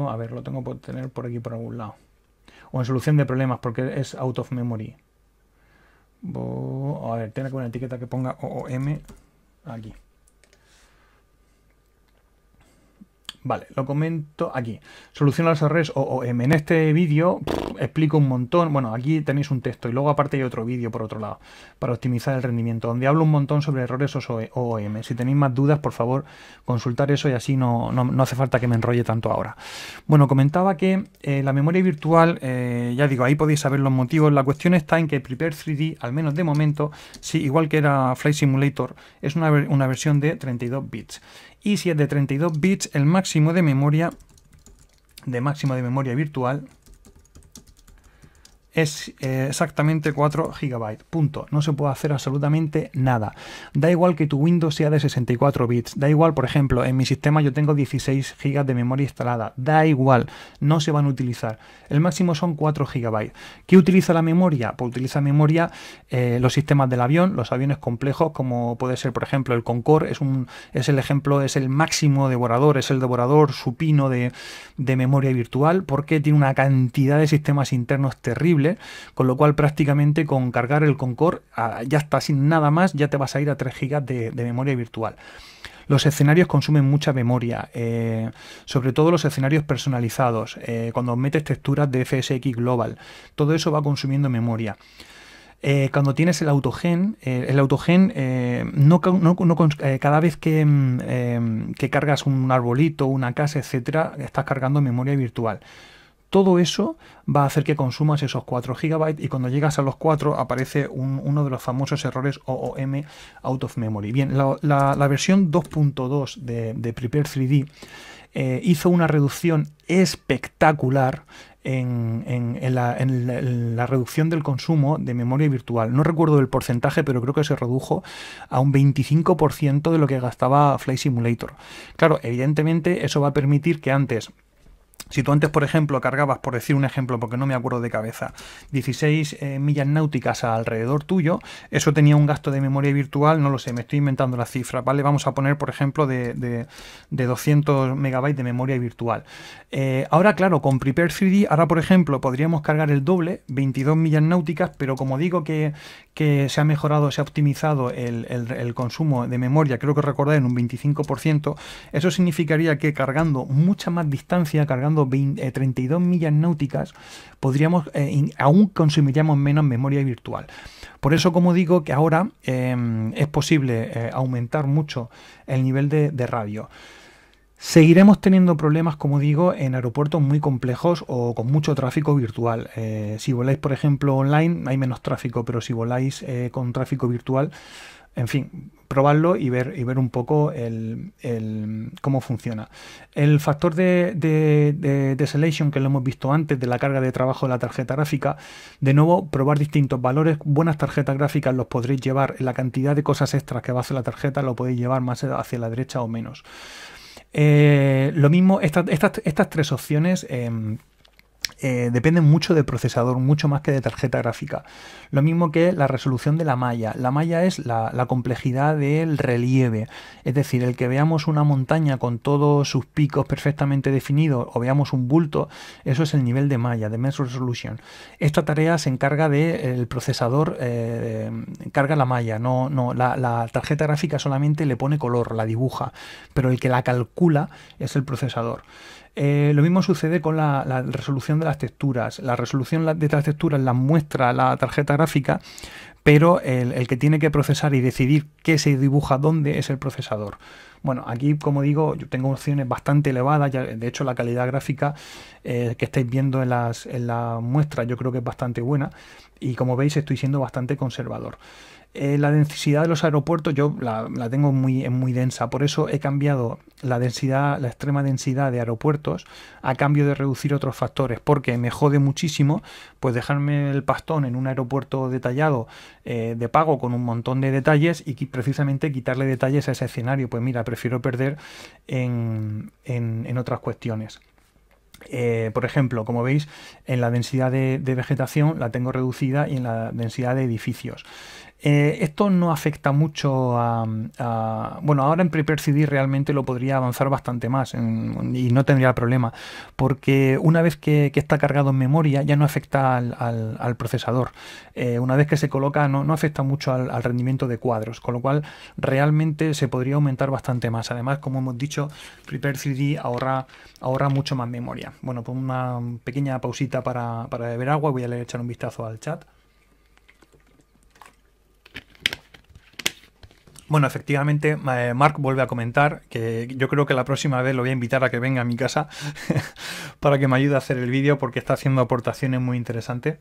a ver, lo tengo por tener por aquí, por algún lado. O en solución de problemas, porque es out of memory. a ver, tiene que una etiqueta que ponga OOM aquí. Vale, lo comento aquí. Soluciona los errores OOM. En este vídeo explico un montón. Bueno, aquí tenéis un texto y luego aparte hay otro vídeo por otro lado para optimizar el rendimiento, donde hablo un montón sobre errores OOM. Si tenéis más dudas, por favor, consultar eso y así no, no, hace falta que me enrolle tanto ahora. Bueno, comentaba que eh, la memoria virtual, eh, ya digo, ahí podéis saber los motivos. La cuestión está en que Prepare 3D, al menos de momento, sí, igual que era Flight Simulator, es una, una versión de 32 bits y si es de 32 bits, el máximo de memoria, de máximo de memoria virtual, es eh, exactamente 4 GB. Punto. No se puede hacer absolutamente nada. Da igual que tu Windows sea de 64 bits. Da igual, por ejemplo, en mi sistema yo tengo 16 GB de memoria instalada. Da igual. No se van a utilizar. El máximo son 4 GB. ¿Qué utiliza la memoria? Pues utiliza memoria eh, los sistemas del avión, los aviones complejos, como puede ser, por ejemplo, el Concorde. Es, un, es el ejemplo, es el máximo devorador, es el devorador supino de, de memoria virtual, porque tiene una cantidad de sistemas internos terribles con lo cual prácticamente con cargar el Concord ah, ya está sin nada más, ya te vas a ir a 3 GB de, memoria virtual. Los escenarios consumen mucha memoria, eh, sobre todo los escenarios personalizados, eh, cuando metes texturas de FSX Global, todo eso va consumiendo memoria. Eh, cuando tienes el autogen, el autogen cada vez que, mm, que cargas un arbolito, una casa, etcétera, estás cargando memoria virtual todo eso va a hacer que consumas esos 4 GB y cuando llegas a los 4 aparece uno de los famosos errores OOM out of memory. Bien, la, versión 2.2 de, Prepare 3D eh, hizo una reducción espectacular en, la, en, la, reducción del consumo de memoria virtual. No recuerdo el porcentaje, pero creo que se redujo a un 25% de lo que gastaba Flight Simulator. Claro, evidentemente eso va a permitir que antes si tú antes, por ejemplo, cargabas, por decir un ejemplo, porque no me acuerdo de cabeza, 16 eh, millas náuticas alrededor tuyo, eso tenía un gasto de memoria virtual, no lo sé, me estoy inventando la cifra, ¿vale? Vamos a poner, por ejemplo, de, 200 megabytes de memoria virtual. Eh, ahora, claro, con Prepare 3D, ahora, por ejemplo, podríamos cargar el doble, 22 millas náuticas, pero como digo que, se ha mejorado, se ha optimizado el, consumo de memoria, creo que recordar en un 25%, eso significaría que cargando mucha más distancia, cargando 32 eh, millas náuticas, podríamos, eh, aún consumiríamos menos memoria virtual. Por eso, como digo, que ahora em, es posible eh, aumentar mucho el nivel de, radio. Seguiremos teniendo problemas, como digo, en aeropuertos muy complejos o con mucho tráfico virtual. si voláis, por ejemplo, online, hay menos tráfico, pero si voláis con tráfico virtual, en fin, probarlo y ver, y ver un poco el, cómo funciona. El factor de, de, que lo hemos visto antes, de la carga de trabajo de la tarjeta gráfica, de nuevo, probar distintos valores, buenas tarjetas gráficas los podréis llevar, la cantidad de cosas extras que va a hacer la tarjeta lo podéis llevar más hacia la derecha o menos. Eh, lo mismo, estas tres opciones... Em, eh, depende dependen mucho del procesador, mucho más que de tarjeta gráfica. Lo mismo que la resolución de la malla. La malla es la, complejidad del relieve, es decir, el que veamos una montaña con todos sus picos perfectamente definidos o veamos un bulto, eso es el nivel de malla, de mesh resolution. Esta tarea se encarga del procesador, eh, carga la malla, no, no la tarjeta gráfica solamente le pone color, la dibuja, pero el que la calcula es el procesador. Eh, lo mismo sucede con la, resolución de las texturas. La resolución de las texturas las muestra la tarjeta gráfica, pero el, que tiene que procesar y decidir qué se dibuja dónde es el procesador. Bueno, aquí, como digo, yo tengo opciones bastante elevadas. de hecho, la calidad gráfica eh, que estáis viendo en la muestra yo creo que es bastante buena. Y como veis, estoy siendo bastante conservador. Eh, la densidad de los aeropuertos yo la, tengo muy, muy densa, por eso he cambiado la densidad, la extrema densidad de aeropuertos a cambio de reducir otros factores, porque me jode muchísimo pues dejarme el pastón en un aeropuerto detallado eh, de pago con un montón de detalles y precisamente quitarle detalles a ese escenario. Pues mira, prefiero perder en, otras cuestiones. Eh, por ejemplo, como veis, en la densidad de, de, vegetación la tengo reducida y en la densidad de edificios. Eh, esto no afecta mucho a, Bueno, ahora en Prepare CD realmente lo podría avanzar bastante más y no tendría problema, porque una vez que, está cargado en memoria ya no afecta al, procesador. Eh, una vez que se coloca no, afecta mucho al, rendimiento de cuadros, con lo cual realmente se podría aumentar bastante más. Además, como hemos dicho, Prepare CD ahorra, ahorra mucho más memoria. Bueno, pues una pequeña pausita para, para beber agua, voy a echar un vistazo al chat. Bueno, efectivamente, eh, Mark vuelve a comentar que yo creo que la próxima vez lo voy a invitar a que venga a mi casa para que me ayude a hacer el vídeo porque está haciendo aportaciones muy interesantes.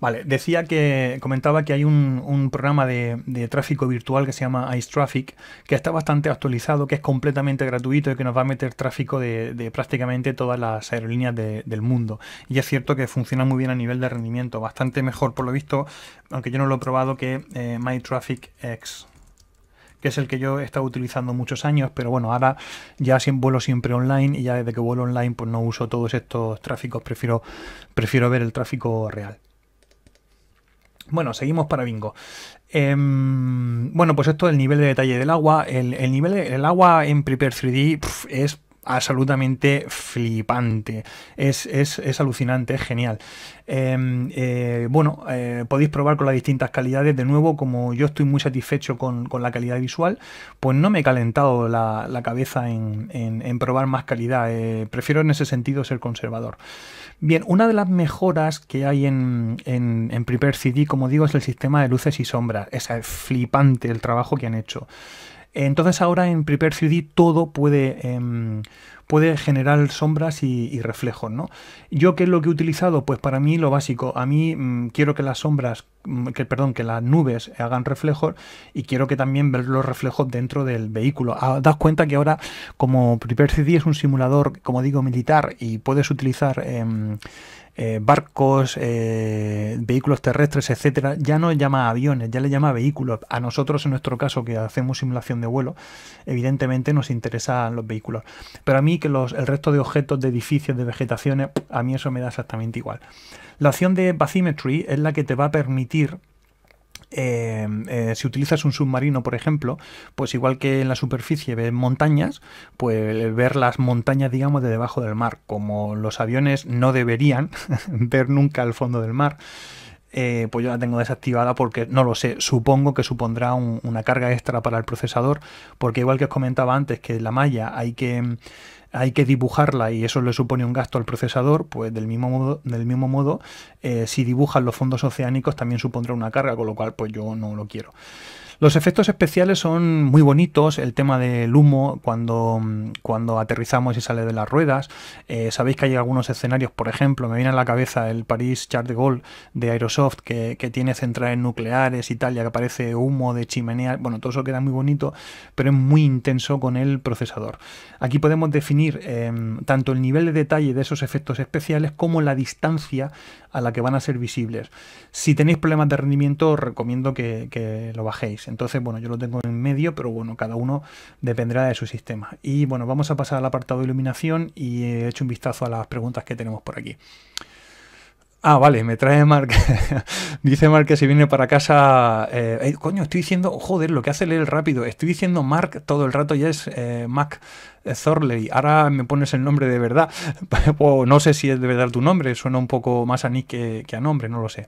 Vale, decía que comentaba que hay un, programa de, tráfico virtual que se llama Ice Traffic, que está bastante actualizado, que es completamente gratuito y que nos va a meter tráfico de, prácticamente todas las aerolíneas del mundo. Y es cierto que funciona muy bien a nivel de rendimiento, bastante mejor por lo visto, aunque yo no lo he probado que eh, MyTrafficX que es el que yo he estado utilizando muchos años, pero bueno, ahora ya vuelo siempre online y ya desde que vuelo online pues no uso todos estos tráficos, prefiero, prefiero ver el tráfico real. Bueno, seguimos para bingo. Em, bueno, pues esto es el nivel de detalle del agua. El, nivel del agua en Prepare 3D es absolutamente flipante. Es, alucinante, es genial. Em, eh, bueno, eh, podéis probar con las distintas calidades. De nuevo, como yo estoy muy satisfecho con, la calidad visual, pues no me he calentado la, cabeza en, probar más calidad. Eh, prefiero en ese sentido ser conservador. Bien, una de las mejoras que hay en, en, en Prepare CD, como digo, es el sistema de luces y sombras. Es flipante el trabajo que han hecho. Entonces ahora en Prepare 3 todo puede, em, puede generar sombras y, reflejos, ¿no? Yo qué es lo que he utilizado, pues para mí lo básico, a mí mm, quiero que las sombras, mm, que perdón, que las nubes hagan reflejos y quiero que también ver los reflejos dentro del vehículo. Ah, das cuenta que ahora como Prepare 3 es un simulador, como digo, militar y puedes utilizar em, eh, barcos, eh, vehículos terrestres, etcétera, ya no llama aviones, ya le llama vehículos. A nosotros, en nuestro caso, que hacemos simulación de vuelo, evidentemente nos interesan los vehículos. Pero a mí que los, el resto de objetos, de edificios, de vegetaciones, a mí eso me da exactamente igual. La opción de bathymetry es la que te va a permitir Em, eh, si utilizas un submarino, por ejemplo, pues igual que en la superficie ves montañas, pues ver las montañas, digamos, de debajo del mar, como los aviones no deberían ver nunca el fondo del mar. Eh, pues yo la tengo desactivada porque no lo sé, supongo que supondrá una carga extra para el procesador, porque igual que os comentaba antes que la malla hay que em, hay que dibujarla y eso le supone un gasto al procesador, pues del mismo modo, del mismo modo eh, si dibujan los fondos oceánicos también supondrá una carga, con lo cual pues yo no lo quiero. Los efectos especiales son muy bonitos, el tema del humo cuando, cuando aterrizamos y sale de las ruedas. Eh, sabéis que hay algunos escenarios, por ejemplo, me viene a la cabeza el Paris Chart de Gaulle de Aerosoft, que, tiene centrales nucleares y tal, que aparece humo de chimenea. Bueno, todo eso queda muy bonito, pero es muy intenso con el procesador. Aquí podemos definir eh, tanto el nivel de detalle de esos efectos especiales como la distancia a la que van a ser visibles. Si tenéis problemas de rendimiento, os recomiendo que, lo bajéis. Entonces, bueno, yo lo tengo en medio, pero bueno, cada uno dependerá de su sistema. Y bueno, vamos a pasar al apartado de iluminación y he hecho un vistazo a las preguntas que tenemos por aquí. Ah, vale, me trae Mark. Dice Mark que si viene para casa. Eh, eh, coño, estoy diciendo. Joder, lo que hace leer rápido. Estoy diciendo Mark todo el rato ya es eh, Mac Thorley. Ahora me pones el nombre de verdad. no sé si es de verdad tu nombre. Suena un poco más a Nick que, que a nombre, no lo sé.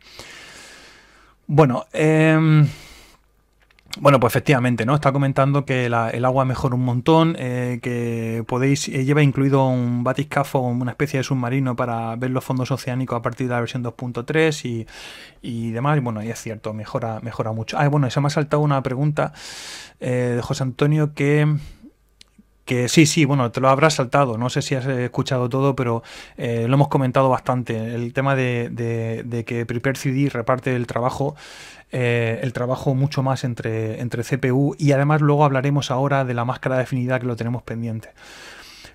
Bueno, eh. Bueno, pues efectivamente, ¿no? Está comentando que el agua mejora un montón, eh, que podéis, eh, lleva incluido un batiscafo, una especie de submarino para ver los fondos oceánicos a partir de la versión 2.3 y, demás. Y bueno, y es cierto, mejora, mejora mucho. Ah, bueno, se me ha saltado una pregunta eh, de José Antonio que que sí, sí, bueno, te lo habrás saltado, no sé si has eh, escuchado todo, pero eh, lo hemos comentado bastante. El tema de, de, que Prepare CD reparte el trabajo, eh, el trabajo mucho más entre, entre CPU y además luego hablaremos ahora de la máscara de afinidad que lo tenemos pendiente.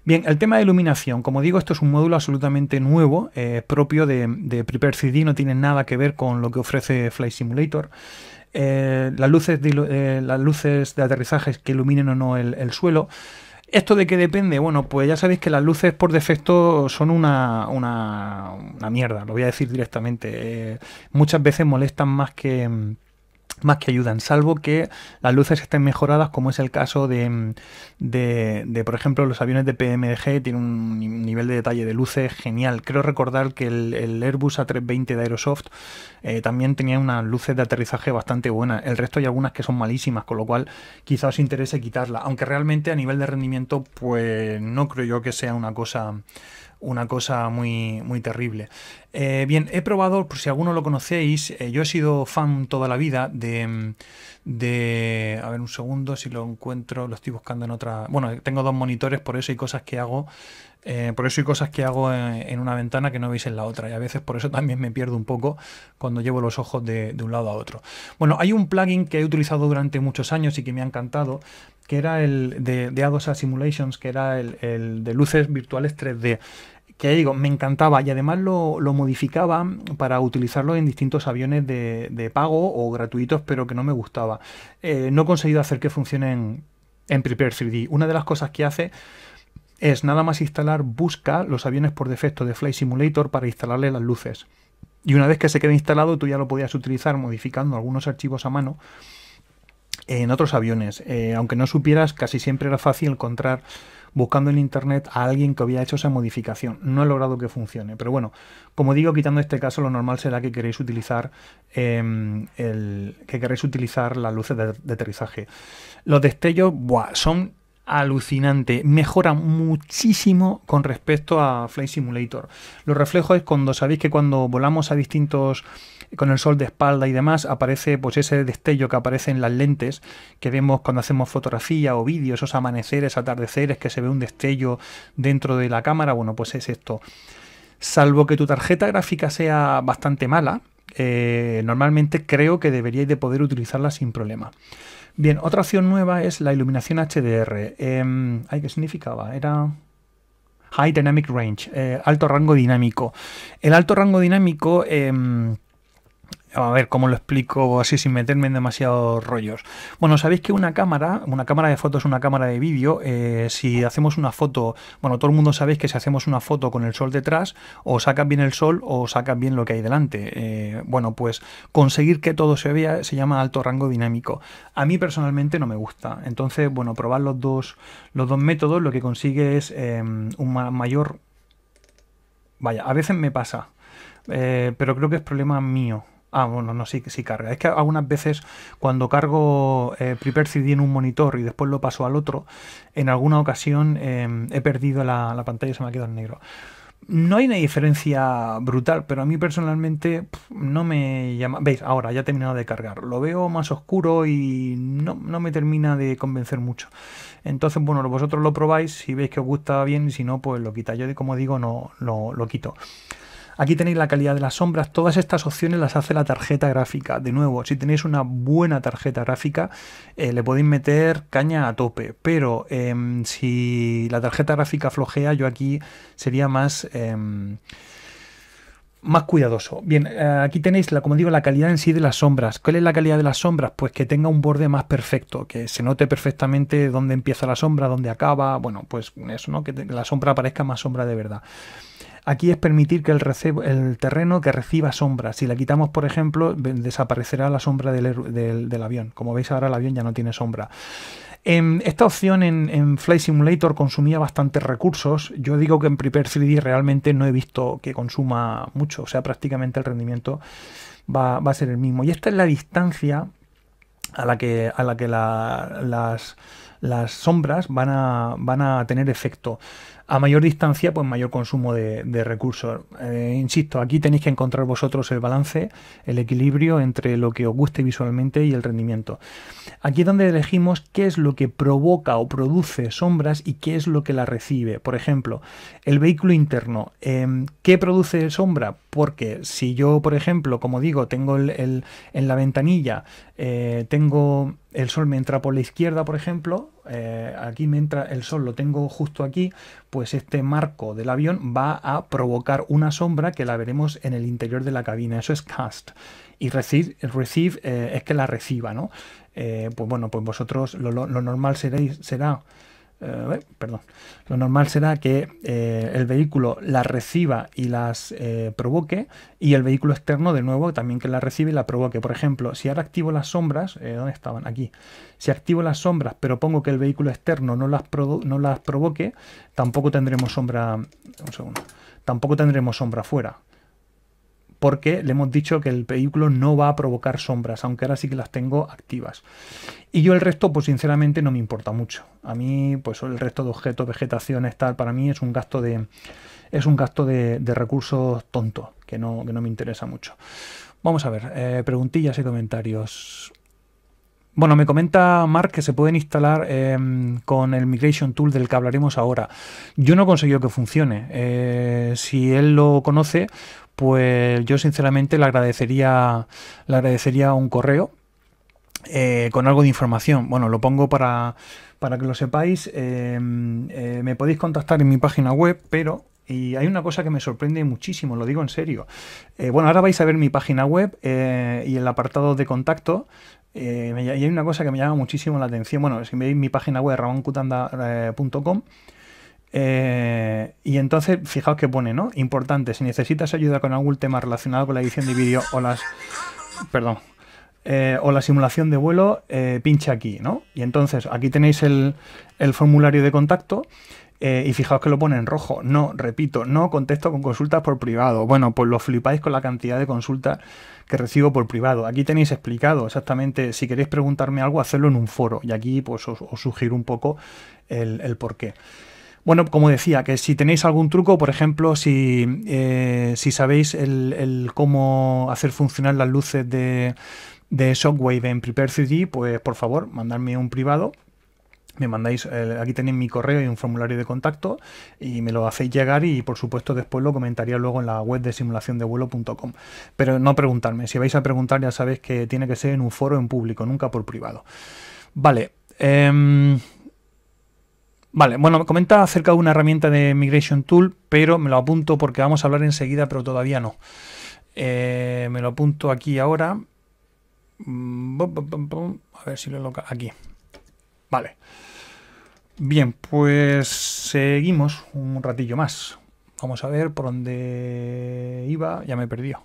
Bien, el tema de iluminación, como digo, esto es un módulo absolutamente nuevo, propio de, de Prepare CD, no tiene nada que ver con lo que ofrece Flight Simulator. las, luces de, las luces de aterrizaje que iluminen o no el suelo esto de que depende, bueno, pues ya sabéis que las luces por defecto son una, mierda, lo voy a decir directamente. Eh, muchas veces molestan más que más que ayudan, salvo que las luces estén mejoradas, como es el caso de, de, por ejemplo, los aviones de PMG. tienen un nivel de detalle de luces genial. Creo recordar que el, Airbus A320 de Aerosoft eh, también tenía unas luces de aterrizaje bastante buenas. El resto hay algunas que son malísimas, con lo cual quizá os interese quitarla, aunque realmente a nivel de rendimiento, pues no creo yo que sea una cosa una cosa muy, muy terrible. Eh, bien, he probado, por si alguno lo conocéis, eh, yo he sido fan toda la vida de, mm, de... A ver, un segundo, si lo encuentro, lo estoy buscando en otra... Bueno, tengo dos monitores, por eso hay cosas que hago eh, por eso hay cosas que hago eh, en, una ventana que no veis en la otra. Y a veces por eso también me pierdo un poco cuando llevo los ojos de, un lado a otro. Bueno, hay un plugin que he utilizado durante muchos años y que me ha encantado, que era el de, de Adosa Simulations, que era el, de luces virtuales 3D que digo, me encantaba y además lo, modificaba para utilizarlo en distintos aviones de, pago o gratuitos, pero que no me gustaba. Eh, no he conseguido hacer que funcionen en Prepare 3D. Una de las cosas que hace es nada más instalar, busca los aviones por defecto de Flight Simulator para instalarle las luces. Y una vez que se quede instalado, tú ya lo podías utilizar modificando algunos archivos a mano en otros aviones. Eh, aunque no supieras, casi siempre era fácil encontrar buscando en internet a alguien que había hecho esa modificación. No he logrado que funcione. Pero bueno, como digo, quitando este caso, lo normal será que queréis utilizar em, el, que queréis utilizar las luces de, aterrizaje. Los destellos son alucinante. Mejora muchísimo con respecto a Flight Simulator. Los reflejos es cuando sabéis que cuando volamos a distintos con el sol de espalda y demás, aparece pues ese destello que aparece en las lentes que vemos cuando hacemos fotografía o vídeos esos amaneceres, atardeceres, que se ve un destello dentro de la cámara, bueno, pues es esto. Salvo que tu tarjeta gráfica sea bastante mala, eh, normalmente creo que deberíais de poder utilizarla sin problema. Bien, otra opción nueva es la iluminación HDR. Em, ¿Qué significaba? Era... High Dynamic Range, eh, alto rango dinámico. El alto rango dinámico... Em, a ver cómo lo explico así sin meterme en demasiados rollos. Bueno, sabéis que una cámara, una cámara de fotos, una cámara de vídeo, eh, si hacemos una foto, bueno, todo el mundo sabéis que si hacemos una foto con el sol detrás, o sacas bien el sol o sacas bien lo que hay delante. Eh, bueno, pues conseguir que todo se vea se llama alto rango dinámico. A mí personalmente no me gusta. Entonces, bueno, probar los dos, los dos métodos lo que consigue es eh, un mayor... Vaya, a veces me pasa, pero creo que es problema mío. Ah, bueno, no, sí, sí carga. Es que algunas veces cuando cargo eh, en un monitor y después lo paso al otro, en alguna ocasión em, he perdido la, pantalla y se me ha quedado en negro. No hay una diferencia brutal, pero a mí personalmente no me llama... Veis, ahora ya he terminado de cargar. Lo veo más oscuro y no, me termina de convencer mucho. Entonces, bueno, vosotros lo probáis, si veis que os gusta bien, y si no, pues lo quita. Yo, como digo, no lo, lo quito. Aquí tenéis la calidad de las sombras. Todas estas opciones las hace la tarjeta gráfica. De nuevo, si tenéis una buena tarjeta gráfica, eh, le podéis meter caña a tope. Pero em, si la tarjeta gráfica flojea, yo aquí sería más... Em, más cuidadoso. Bien, eh, aquí tenéis, la, como digo, la calidad en sí de las sombras. ¿Cuál es la calidad de las sombras? Pues que tenga un borde más perfecto, que se note perfectamente dónde empieza la sombra, dónde acaba, bueno, pues eso, ¿no? Que la sombra parezca más sombra de verdad. Aquí es permitir que el, terreno que reciba sombra. Si la quitamos, por ejemplo, desaparecerá la sombra del, avión. Como veis ahora el avión ya no tiene sombra em, esta opción en, Flight Simulator consumía bastantes recursos. Yo digo que en Prepare 3D realmente no he visto que consuma mucho. O sea, prácticamente el rendimiento va, a ser el mismo. Y esta es la distancia a la que, a la que las, sombras van a, van a tener efecto. A mayor distancia, pues mayor consumo de, recursos. Eh, insisto, aquí tenéis que encontrar vosotros el balance, el equilibrio entre lo que os guste visualmente y el rendimiento. Aquí es donde elegimos qué es lo que provoca o produce sombras y qué es lo que la recibe. Por ejemplo, el vehículo interno. Em, ¿Qué produce sombra? Porque si yo, por ejemplo, como digo, tengo el, en la ventanilla, eh, tengo el sol me entra por la izquierda, por ejemplo, eh, aquí mientras el sol, lo tengo justo aquí, pues este marco del avión va a provocar una sombra que la veremos en el interior de la cabina. Eso es cast. Y receive, eh, es que la reciba, ¿no? Eh, pues bueno, pues vosotros lo, normal seréis, será eh, eh, perdón, lo normal será que eh, el vehículo la reciba y las provoque y el vehículo externo de nuevo también que la recibe y la provoque. Por ejemplo, si ahora activo las sombras, ¿dónde estaban? Aquí. Si activo las sombras pero pongo que el vehículo externo no las, no las provoque, tampoco tendremos sombra... Un Tampoco tendremos sombra fuera porque le hemos dicho que el vehículo no va a provocar sombras, aunque ahora sí que las tengo activas. Y yo el resto, pues sinceramente no me importa mucho. A mí, pues el resto de objetos, vegetaciones, tal, para mí es un gasto de, es un gasto de, recursos tonto, que no, me interesa mucho. Vamos a ver, eh, preguntillas y comentarios. Bueno, me comenta Mark que se pueden instalar em, con el Migration Tool del que hablaremos ahora. Yo no he conseguido que funcione. Eh, si él lo conoce, pues yo sinceramente le agradecería, le agradecería un correo eh, con algo de información. Bueno, lo pongo para, que lo sepáis. Eh, eh, me podéis contactar en mi página web, pero y hay una cosa que me sorprende muchísimo, lo digo en serio. bueno, ahora vais a ver mi página web y el apartado de contacto. y hay una cosa que me llama muchísimo la atención. Bueno, si veis mi página web, ramoncutanda.com, eh, y entonces, fijaos que pone, ¿no? Importante, si necesitas ayuda con algún tema relacionado con la edición de vídeo o las. Perdón. Eh, o la simulación de vuelo, eh, pincha aquí, ¿no? Y entonces aquí tenéis el, formulario de contacto. y fijaos que lo pone en rojo. No, repito, no contesto con consultas por privado. Bueno, pues lo flipáis con la cantidad de consultas que recibo por privado. Aquí tenéis explicado exactamente, si queréis preguntarme algo, hacerlo en un foro. Y aquí pues os, sugiro un poco el, el por qué. Bueno, como decía, que si tenéis algún truco, por ejemplo, si, eh, sabéis el, cómo hacer funcionar las luces de, de Shockwave en Prepare 3D, pues por favor, mandadme un privado. Me mandáis, aquí tenéis mi correo y un formulario de contacto y me lo hacéis llegar y por supuesto después lo comentaría luego en la web de vuelo.com. Pero no preguntarme, si vais a preguntar ya sabéis que tiene que ser en un foro en público, nunca por privado. Vale. Em, Vale, bueno, comentaba acerca de una herramienta de Migration Tool, pero me lo apunto porque vamos a hablar enseguida, pero todavía no. Eh, me lo apunto aquí ahora. Mm, a ver si lo loca. Aquí. Vale. Bien, pues seguimos un ratillo más. Vamos a ver por dónde iba. Ya me perdió.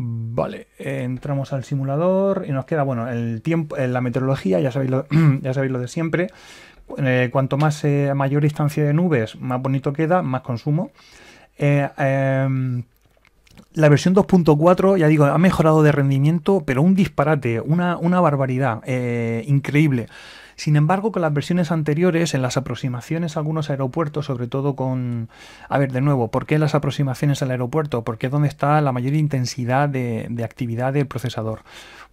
Vale, entramos al simulador y nos queda, bueno, el tiempo, eh, la meteorología, ya sabéis ya sabéis lo de siempre. Eh, cuanto más eh, mayor distancia de nubes, más bonito queda, más consumo. Eh, em, la versión 2.4, ya digo, ha mejorado de rendimiento, pero un disparate, una, barbaridad, increíble. Sin embargo, con las versiones anteriores, en las aproximaciones a algunos aeropuertos, sobre todo con... A ver, de nuevo, ¿por qué las aproximaciones al aeropuerto? Porque es donde está la mayor intensidad de, de actividad del procesador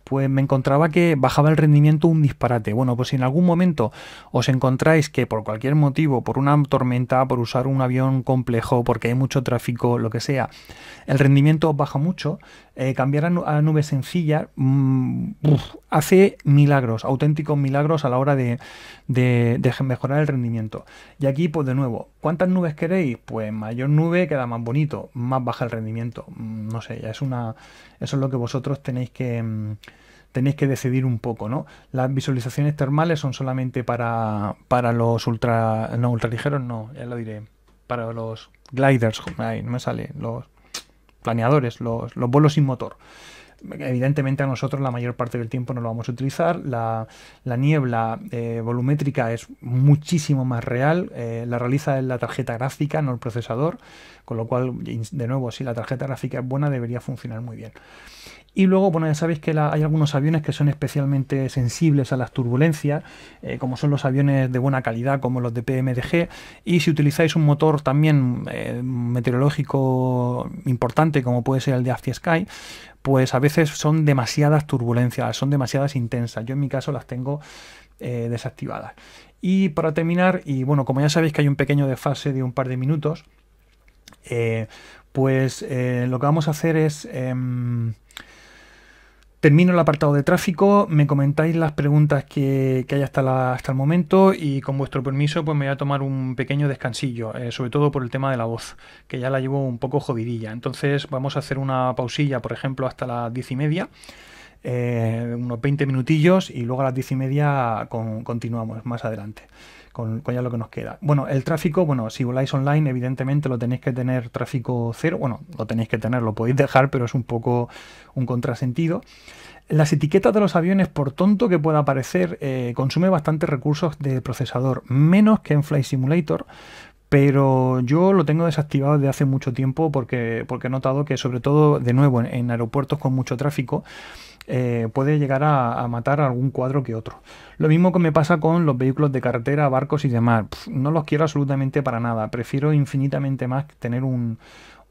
pues me encontraba que bajaba el rendimiento un disparate. Bueno, pues si en algún momento os encontráis que por cualquier motivo, por una tormenta, por usar un avión complejo, porque hay mucho tráfico, lo que sea, el rendimiento baja mucho, eh, cambiar a, nube sencilla mm, hace milagros, auténticos milagros a la hora de, mejorar el rendimiento. Y aquí, pues de nuevo, ¿cuántas nubes queréis? Pues mayor nube queda más bonito, más baja el rendimiento. Mm, no sé, ya es una. Eso es lo que vosotros tenéis que. Mm, tenéis que decidir un poco, ¿no? Las visualizaciones termales son solamente para, los ultra. No, ultraligeros no, ya lo diré. Para los gliders, ay, no me sale. Los planeadores, los, los vuelos sin motor evidentemente a nosotros la mayor parte del tiempo no lo vamos a utilizar. La, niebla eh, volumétrica es muchísimo más real, eh, la realiza en la tarjeta gráfica, no el procesador, con lo cual, de nuevo, si la tarjeta gráfica es buena, debería funcionar muy bien. Y luego, bueno, ya sabéis que hay algunos aviones que son especialmente sensibles a las turbulencias, eh, como son los aviones de buena calidad, como los de PMDG. Y si utilizáis un motor también eh, meteorológico importante, como puede ser el de Afti Sky, pues a veces son demasiadas turbulencias, son demasiadas intensas. Yo en mi caso las tengo eh, desactivadas. Y para terminar, y bueno, como ya sabéis que hay un pequeño desfase de un par de minutos, pues lo que vamos a hacer es em, Termino el apartado de tráfico, me comentáis las preguntas que, hay hasta, hasta el momento y con vuestro permiso pues me voy a tomar un pequeño descansillo, eh, sobre todo por el tema de la voz, que ya la llevo un poco jodidilla. Entonces vamos a hacer una pausilla, por ejemplo, hasta las diez y media. Eh, unos 20 minutillos y luego a las diez y media continuamos más adelante con, ya lo que nos queda. Bueno, el tráfico, bueno, si voláis online, evidentemente lo tenéis que tener tráfico cero. Bueno, lo tenéis que tener, lo podéis dejar, pero es un poco un contrasentido. Las etiquetas de los aviones, por tonto que pueda parecer, eh, consume bastantes recursos de procesador, menos que en Flight Simulator, pero yo lo tengo desactivado desde hace mucho tiempo porque, porque he notado que sobre todo, de nuevo, en aeropuertos con mucho tráfico, eh, puede llegar a, matar algún cuadro que otro. Lo mismo que me pasa con los vehículos de carretera, barcos y demás. no los quiero absolutamente para nada. Prefiero infinitamente más tener un,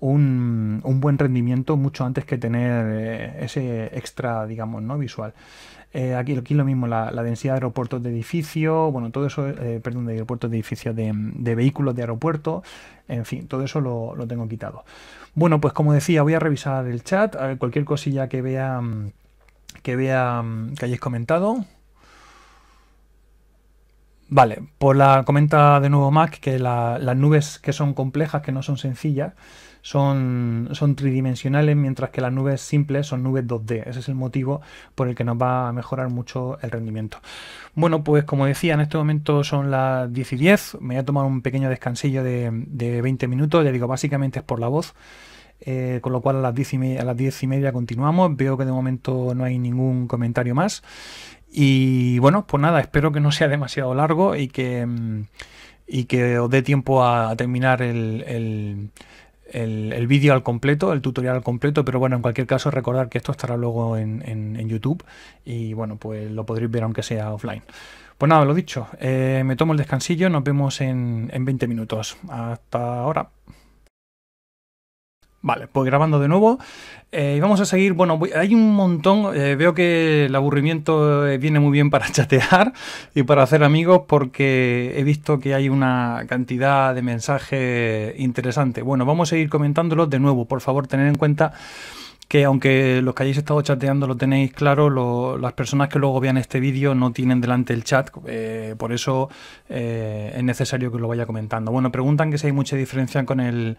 buen rendimiento mucho antes que tener eh, ese extra, digamos, no visual. Eh, aquí, aquí lo mismo, la, densidad de aeropuertos de edificio, bueno, todo eso, perdón, de aeropuertos de edificio, de, vehículos de aeropuerto, en fin, todo eso lo, tengo quitado. Bueno, pues como decía, voy a revisar el chat, cualquier cosilla que vea... Mm, que vea mm, que hayáis comentado. Vale, por la comenta de nuevo Mac que las nubes que son complejas, que no son sencillas, son, son tridimensionales, mientras que las nubes simples son nubes 2D. Ese es el motivo por el que nos va a mejorar mucho el rendimiento. Bueno, pues como decía, en este momento son las 10 y 10. Me voy a tomar un pequeño descansillo de, de 20 minutos. Ya digo, básicamente es por la voz. Eh, con lo cual a las, diez y media, a las continuamos. Veo que de momento no hay ningún comentario más. Y bueno, pues nada, espero que no sea demasiado largo y que, mm, y que os dé tiempo a terminar el, vídeo al completo, el tutorial al completo, pero bueno, en cualquier caso recordar que esto estará luego en, YouTube y bueno, pues lo podréis ver aunque sea offline. Pues nada, lo dicho, eh, me tomo el descansillo, nos vemos en, en 20 minutos. Hasta ahora. Vale, pues grabando de nuevo. Eh, vamos a seguir. Bueno, hay un montón. Eh, veo que el aburrimiento eh, viene muy bien para chatear y para hacer amigos porque he visto que hay una cantidad de mensajes interesantes, Bueno, vamos a ir comentándolos de nuevo. Por favor, tened en cuenta que aunque los que hayáis estado chateando lo tenéis claro, las personas que luego vean este vídeo no tienen delante el chat, eh, por eso eh, es necesario que lo vaya comentando. Bueno, preguntan que si hay mucha diferencia con el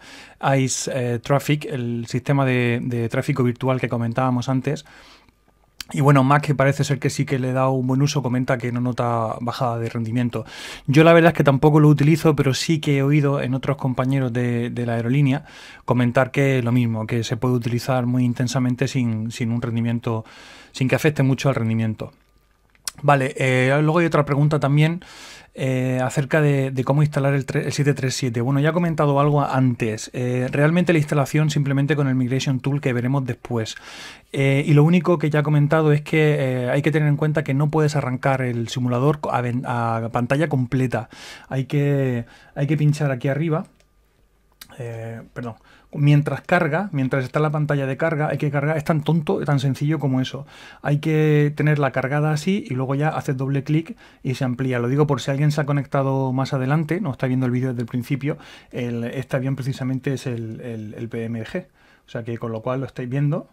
ICE eh, Traffic, el sistema de tráfico virtual que comentábamos antes y bueno, más que parece ser que sí que le da un buen uso, comenta que no nota bajada de rendimiento. Yo la verdad es que tampoco lo utilizo, pero sí que he oído en otros compañeros de, la aerolínea comentar que lo mismo, que se puede utilizar muy intensamente sin, un rendimiento, sin que afecte mucho al rendimiento. Vale, eh, luego hay otra pregunta también eh, acerca de, cómo instalar el, 737. Bueno, ya he comentado algo antes. Eh, realmente la instalación simplemente con el Migration Tool que veremos después. Eh, y lo único que ya he comentado es que hay que tener en cuenta que no puedes arrancar el simulador a, pantalla completa. Hay que, hay que pinchar aquí arriba. perdón mientras carga, mientras está la pantalla de carga, hay que cargar, es tan tonto, y tan sencillo como eso. Hay que tenerla cargada así y luego ya hace doble clic y se amplía. Lo digo por si alguien se ha conectado más adelante, no está viendo el vídeo desde el principio, este avión precisamente es el, PMG. O sea que con lo cual lo estáis viendo.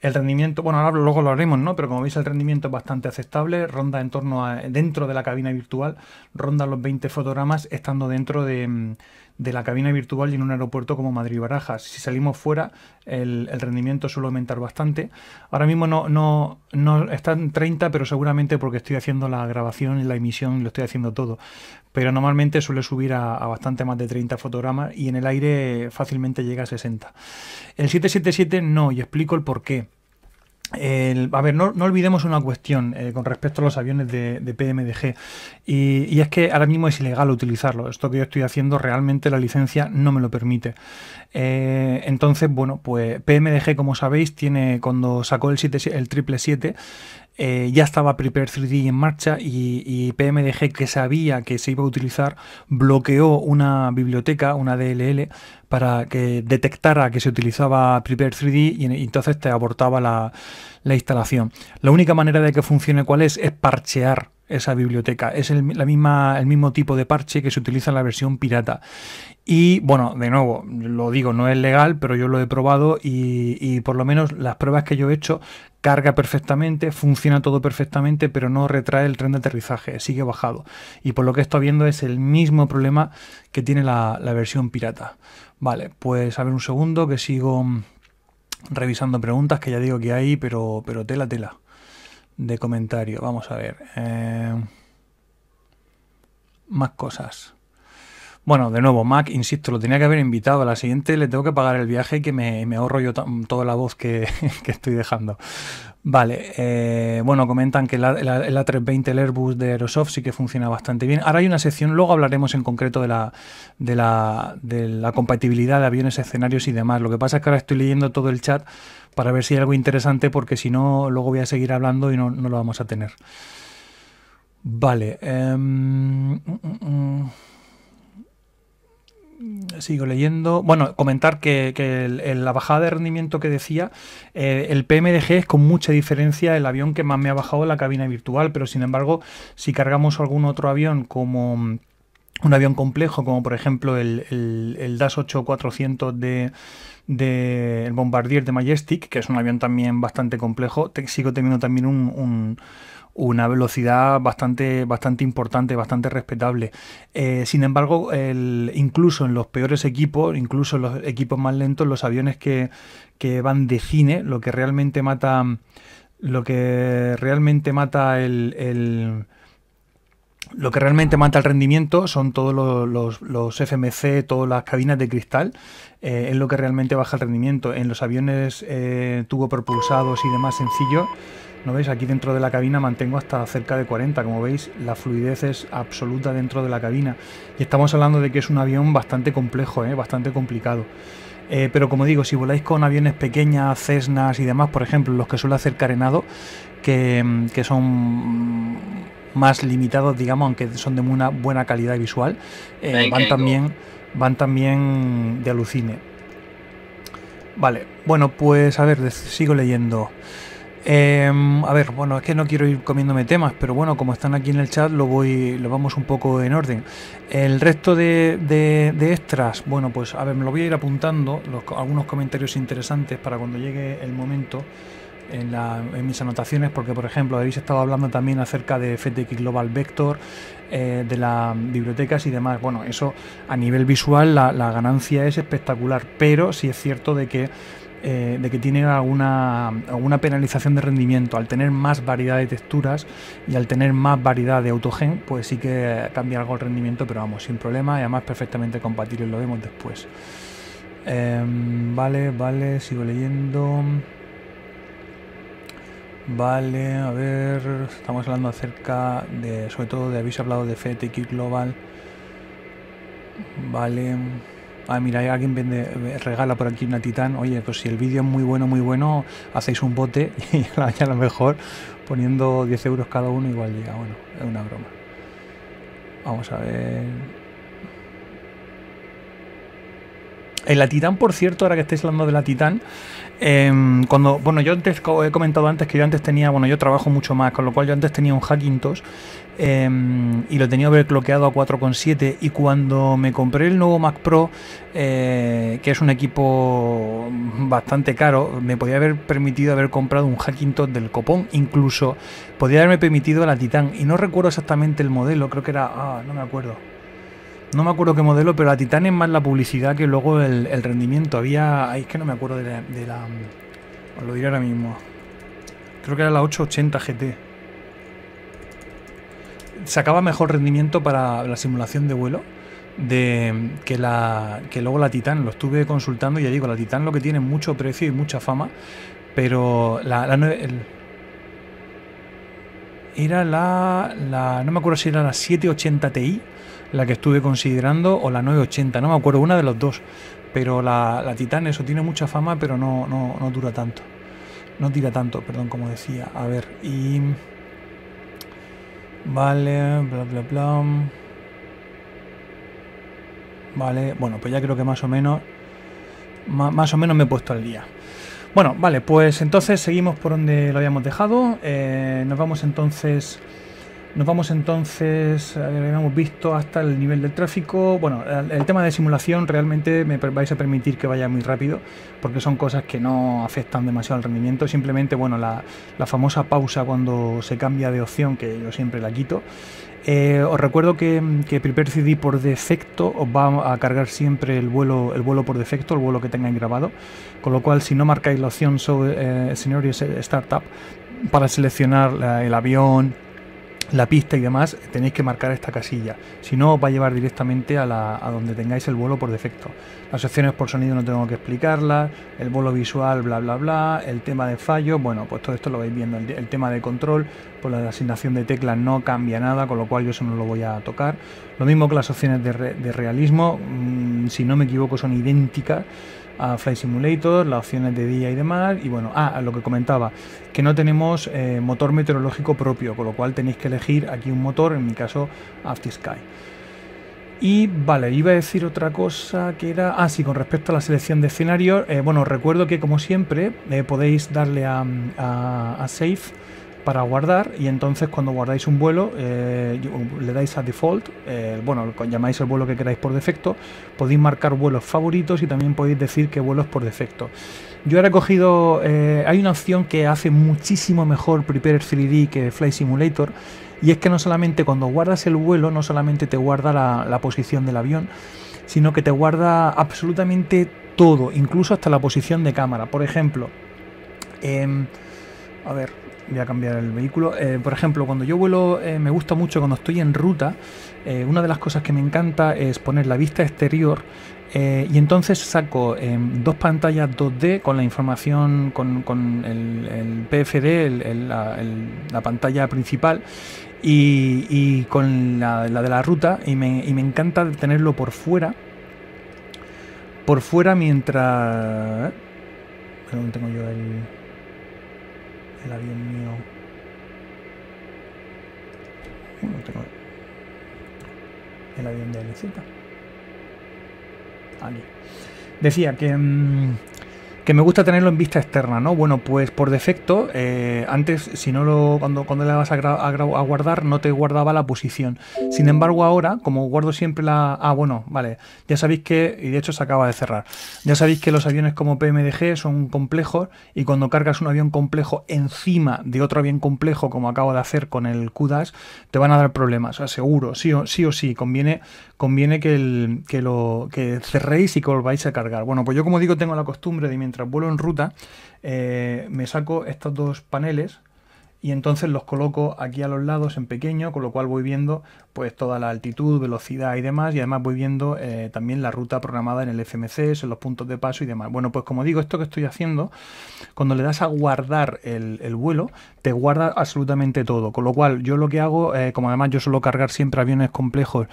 El rendimiento, bueno, ahora luego lo haremos, ¿no? Pero como veis, el rendimiento es bastante aceptable, ronda en torno a, dentro de la cabina virtual, ronda los 20 fotogramas estando dentro de, de la cabina virtual y en un aeropuerto como Madrid-Barajas. Si salimos fuera, el, rendimiento suele aumentar bastante. Ahora mismo no, no, no están 30, pero seguramente porque estoy haciendo la grabación y la emisión, lo estoy haciendo todo. Pero normalmente suele subir a, a bastante más de 30 fotogramas y en el aire fácilmente llega a 60. El 777 no, y explico el por qué a ver, no, olvidemos una cuestión eh, con respecto a los aviones de, PMDG y, es que ahora mismo es ilegal utilizarlo. Esto que yo estoy haciendo realmente la licencia no me lo permite. Eh, entonces, bueno, pues PMDG como sabéis tiene cuando sacó el, 7, el 777 eh, ya estaba Prepare 3D en marcha y, PMDG, que sabía que se iba a utilizar, bloqueó una biblioteca, una DLL, para que detectara que se utilizaba Prepare 3D y, entonces te abortaba la, la instalación. La única manera de que funcione cuál es es parchear esa biblioteca. Es el, la misma, el mismo tipo de parche que se utiliza en la versión pirata. Y bueno, de nuevo, lo digo, no es legal, pero yo lo he probado y, por lo menos las pruebas que yo he hecho carga perfectamente, funciona todo perfectamente, pero no retrae el tren de aterrizaje, sigue bajado. Y por lo que estoy viendo es el mismo problema que tiene la, versión pirata. Vale, pues a ver un segundo que sigo revisando preguntas que ya digo que hay, pero, pero tela, tela de comentario. Vamos a ver. Eh, más cosas. Bueno, de nuevo, Mac, insisto, lo tenía que haber invitado. A la siguiente le tengo que pagar el viaje y que me, me ahorro yo toda la voz que, que estoy dejando. Vale, eh, bueno, comentan que el, A320, el Airbus de Aerosoft sí que funciona bastante bien. Ahora hay una sección, luego hablaremos en concreto de la, de la, de la compatibilidad de aviones, escenarios y demás. Lo que pasa es que ahora estoy leyendo todo el chat para ver si hay algo interesante, porque si no, luego voy a seguir hablando y no, lo vamos a tener. Vale. Em, mm, mm, mm. sigo leyendo. Bueno, comentar que, que la bajada de rendimiento que decía, eh, el PMDG es con mucha diferencia el avión que más me ha bajado la cabina virtual, pero sin embargo, si cargamos algún otro avión como un avión complejo como por ejemplo el, el, el DAS 8400 de del Bombardier de Majestic, que es un avión también bastante complejo, sigo teniendo también una velocidad bastante, bastante importante, bastante respetable. Eh, sin embargo, incluso en los peores equipos, incluso en los equipos más lentos, los aviones que, que van de cine, lo que realmente mata, lo que realmente mata el lo que realmente mata el rendimiento son todos los, FMC, todas las cabinas de cristal, eh, es lo que realmente baja el rendimiento. En los aviones eh, tubo propulsados y demás sencillos, ¿no veis? Aquí dentro de la cabina mantengo hasta cerca de 40, como veis la fluidez es absoluta dentro de la cabina. Y estamos hablando de que es un avión bastante complejo, eh, bastante complicado. Eh, pero como digo, si voláis con aviones pequeñas, Cessnas y demás, por ejemplo, los que suele hacer carenado, que, mm, que son más limitados, digamos, aunque son de una buena calidad visual, eh, van, también, van también de alucine. Vale, bueno, pues a ver, sigo leyendo. Em, a ver, bueno, es que no quiero ir comiéndome temas, pero bueno, como están aquí en el chat, lo voy, lo vamos un poco en orden. El resto de, de, extras, bueno, pues a ver, me lo voy a ir apuntando, los, algunos comentarios interesantes para cuando llegue el momento en, mis anotaciones, porque por ejemplo habéis estado hablando también acerca de FTX Global Vector, eh, de las bibliotecas y demás. Bueno, eso a nivel visual la, ganancia es espectacular, pero sí es cierto de que eh, de que tiene alguna, alguna penalización de rendimiento. Al tener más variedad de texturas y al tener más variedad de autogen, pues sí que cambia algo el rendimiento, pero vamos, sin problema y además perfectamente compatible, lo vemos después. Em, vale, vale, sigo leyendo. Vale, a ver, estamos hablando acerca de, sobre todo, de habéis hablado de FTX Global. Vale. Ah, mira, hay alguien vende, eh, regala por aquí una titán. Oye, pues si el vídeo es muy bueno, muy bueno, hacéis un bote y a lo mejor poniendo 10 euros cada uno igual llega. Bueno, es una broma. Vamos a ver. En la Titán, por cierto, ahora que estáis hablando de la Titán, em, cuando, bueno, yo antes he comentado antes que yo antes tenía, bueno, yo trabajo mucho más, con lo cual yo antes tenía un Hackintosh em, y lo tenía bloqueado a 4,7 y cuando me compré el nuevo Mac Pro, eh, que es un equipo bastante caro, me podía haber permitido haber comprado un Hackintosh del copón, incluso podía haberme permitido la Titán, y no recuerdo exactamente el modelo, creo que era, ah, no me acuerdo no me acuerdo qué modelo, pero la Titan es más la publicidad que luego el, rendimiento. Había. Ahí es que no me acuerdo de la, Os lo diré ahora mismo. Creo que era la 880 GT. Sacaba mejor rendimiento para la simulación de vuelo de que la que luego la Titan lo estuve consultando y ya digo la Titan lo que tiene mucho precio y mucha fama pero la, era la, la no me acuerdo si era la 780 Ti la que estuve considerando o la 980, no me acuerdo, una de los dos. Pero la, la Titan, eso tiene mucha fama, pero no, dura tanto. No tira tanto, perdón, como decía. A ver, y... Vale, bla, bla, bla. Vale, bueno, pues ya creo que más o menos... Más o menos me he puesto al día. Bueno, vale, pues entonces seguimos por donde lo habíamos dejado. Eh, nos vamos entonces nos vamos entonces, habíamos visto hasta el nivel del tráfico. Bueno, el, tema de simulación realmente me vais a permitir que vaya muy rápido, porque son cosas que no afectan demasiado al rendimiento. Simplemente, bueno, la, la famosa pausa cuando se cambia de opción, que yo siempre la quito. Eh, os recuerdo que, que Prepare por defecto os va a cargar siempre el vuelo, el vuelo por defecto, el vuelo que tengáis grabado. Con lo cual, si no marcáis la opción sobre eh, y Startup para seleccionar el avión, la pista y demás, tenéis que marcar esta casilla. Si no, os va a llevar directamente a, la, a donde tengáis el vuelo por defecto. Las opciones por sonido no tengo que explicarlas, el vuelo visual, bla, bla, bla, el tema de fallo, bueno, pues todo esto lo vais viendo. El, tema de control, por pues la asignación de teclas no cambia nada, con lo cual yo eso no lo voy a tocar. Lo mismo que las opciones de, de realismo, mm, si no me equivoco, son idénticas a Flight Simulator, las opciones de día y de mar Y bueno, a ah, lo que comentaba, que no tenemos eh, motor meteorológico propio, con lo cual tenéis que elegir aquí un motor, en mi caso After Sky. Y vale, iba a decir otra cosa que era. Ah, sí, con respecto a la selección de escenarios. Eh, bueno, recuerdo que como siempre eh, podéis darle a, a Save para guardar y entonces cuando guardáis un vuelo eh, le dais a default, eh, bueno, llamáis el vuelo que queráis por defecto, podéis marcar vuelos favoritos y también podéis decir que vuelos por defecto. Yo he recogido, eh, hay una opción que hace muchísimo mejor Prepare 3D que Flight Simulator y es que no solamente cuando guardas el vuelo, no solamente te guarda la posición del avión, sino que te guarda absolutamente todo, incluso hasta la posición de cámara. Por ejemplo, em, a ver, voy a cambiar el vehículo. Eh, por ejemplo, cuando yo vuelo, eh, me gusta mucho cuando estoy en ruta. Eh, una de las cosas que me encanta es poner la vista exterior y entonces saco em, dos pantallas 2D con la información, con, el, PFD, la, pantalla principal. Y, con la, de la ruta y me, encanta tenerlo por fuera por fuera mientras... tengo yo el el avión mío. Bueno, tengo el avión de LZ. Aquí. Decía que mm, me gusta tenerlo en vista externa, ¿no? Bueno, pues por defecto, eh, antes, si no lo, cuando, cuando le vas a, guardar, no te guardaba la posición. Sin embargo, ahora, como guardo siempre la. Ah, bueno, vale. Ya sabéis que, y de hecho se acaba de cerrar. Ya sabéis que los aviones como PMDG son complejos, y cuando cargas un avión complejo encima de otro avión complejo, como acabo de hacer con el QDAS, te van a dar problemas. O seguro, sí o sí, o sí conviene, conviene que, el, que lo que cerréis y que volváis a cargar. Bueno, pues yo como digo, tengo la costumbre de mientras vuelo en ruta, eh, me saco estos dos paneles y entonces los coloco aquí a los lados en pequeño, con lo cual voy viendo pues toda la altitud, velocidad y demás, y además voy viendo eh, también la ruta programada en el FMC, en los puntos de paso y demás. Bueno, pues como digo, esto que estoy haciendo, cuando le das a guardar el, vuelo, te guarda absolutamente todo, con lo cual yo lo que hago, eh, como además yo suelo cargar siempre aviones complejos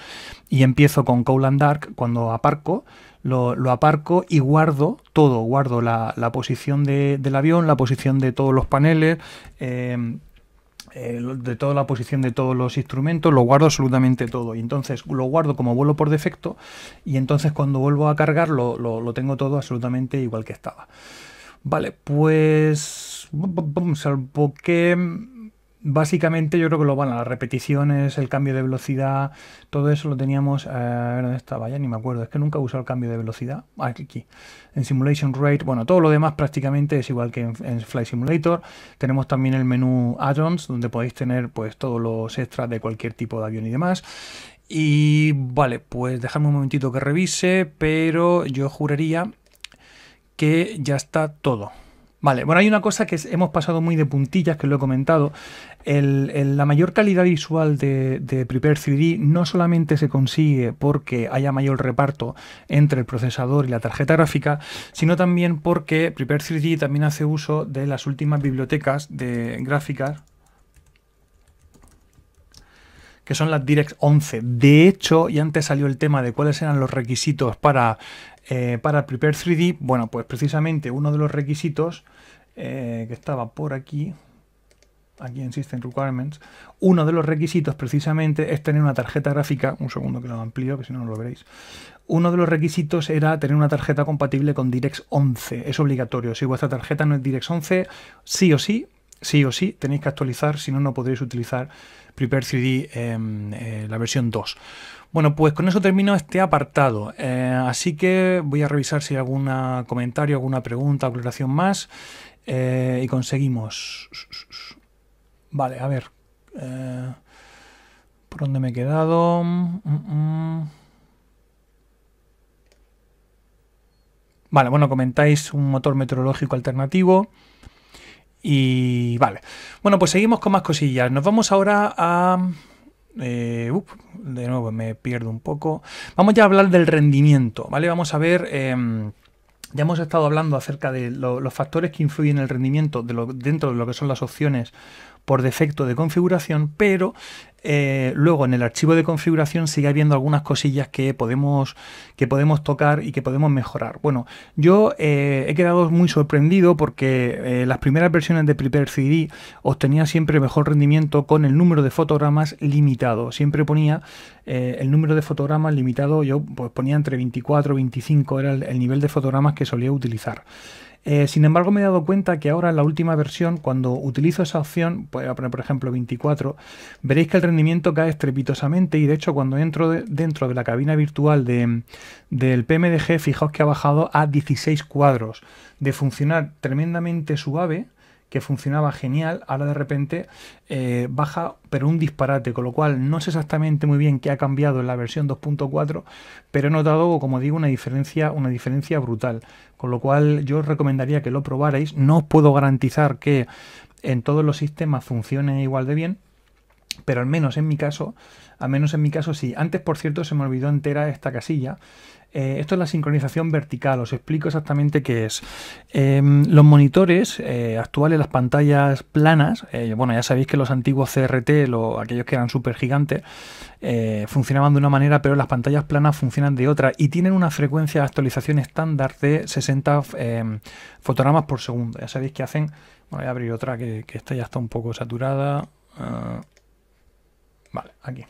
y empiezo con Cold Dark cuando aparco, lo, aparco y guardo todo, guardo la, posición del avión, la posición de todos los paneles, em, eh, de toda la posición de todos los instrumentos, lo guardo absolutamente todo. Y entonces lo guardo como vuelo por defecto y entonces cuando vuelvo a cargar lo, tengo todo absolutamente igual que estaba. Vale, pues... Salvo que básicamente yo creo que lo van a las repeticiones, el cambio de velocidad, todo eso lo teníamos, eh, ¿dónde estaba? Ya ni me acuerdo, es que nunca he usado el cambio de velocidad, aquí, en Simulation Rate, bueno, todo lo demás prácticamente es igual que en, Fly Simulator, tenemos también el menú addons donde podéis tener pues todos los extras de cualquier tipo de avión y demás, y vale, pues dejadme un momentito que revise, pero yo juraría que ya está todo. Vale, bueno, hay una cosa que hemos pasado muy de puntillas, que lo he comentado. El, la mayor calidad visual de, de, Prepare 3D no solamente se consigue porque haya mayor reparto entre el procesador y la tarjeta gráfica, sino también porque Prepare 3D también hace uso de las últimas bibliotecas de gráficas que son las Direct 11. De hecho, y antes salió el tema de cuáles eran los requisitos para eh, para Prepare 3D, bueno, pues precisamente uno de los requisitos eh, que estaba por aquí, aquí en System Requirements, uno de los requisitos precisamente es tener una tarjeta gráfica, un segundo que lo amplío, que si no, no lo veréis, uno de los requisitos era tener una tarjeta compatible con DirectX 11, es obligatorio, si vuestra tarjeta no es DirectX 11, sí o sí, sí o sí, tenéis que actualizar, si no, no podréis utilizar Prepare 3D en em, eh, la versión 2. Bueno, pues con eso termino este apartado. Eh, así que voy a revisar si hay algún comentario, alguna pregunta, aclaración más. Eh, y conseguimos... Vale, a ver. Eh, ¿Por dónde me he quedado? Mm, mm. Vale, bueno, comentáis un motor meteorológico alternativo. Y vale. Bueno, pues seguimos con más cosillas. Nos vamos ahora a eh, de nuevo me pierdo un poco. Vamos ya a hablar del rendimiento, ¿vale? Vamos a ver... Em, ya hemos estado hablando acerca de los factores que influyen en el rendimiento de dentro de lo que son las opciones por defecto de configuración, pero eh, luego en el archivo de configuración sigue habiendo algunas cosillas que podemos, que podemos tocar y que podemos mejorar. Bueno, yo eh, he quedado muy sorprendido porque eh, las primeras versiones de Prepare CD obtenía siempre mejor rendimiento con el número de fotogramas limitado. Siempre ponía el número de fotogramas limitado, yo pues, ponía entre 24 y 25, era el nivel de fotogramas que solía utilizar. Eh, sin embargo, me he dado cuenta que ahora en la última versión, cuando utilizo esa opción, voy a poner por ejemplo 24, veréis que el rendimiento cae estrepitosamente y de hecho cuando entro dentro de la cabina virtual del PMDG, fijaos que ha bajado a 16 cuadros. De funcionar tremendamente suave, que funcionaba genial, ahora de repente eh, baja, pero un disparate, con lo cual no sé exactamente muy bien qué ha cambiado en la versión 2.4, pero he notado, como digo, una diferencia, una diferencia brutal, con lo cual yo os recomendaría que lo probarais, no os puedo garantizar que en todos los sistemas funcione igual de bien, pero al menos en mi caso, al menos en mi caso sí. Antes, por cierto, se me olvidó entera esta casilla eh, esto es la sincronización vertical, os explico exactamente qué es. Em, los monitores eh, actuales, las pantallas planas, eh, bueno, ya sabéis que los antiguos CRT, aquellos que eran súper gigantes, funcionaban de una manera, pero las pantallas planas funcionan de otra y tienen una frecuencia de actualización estándar de 60 em, fotogramas por segundo. Ya sabéis que hacen, bueno, voy a abrir otra que, esta ya está un poco saturada. Ah, vale, aquí.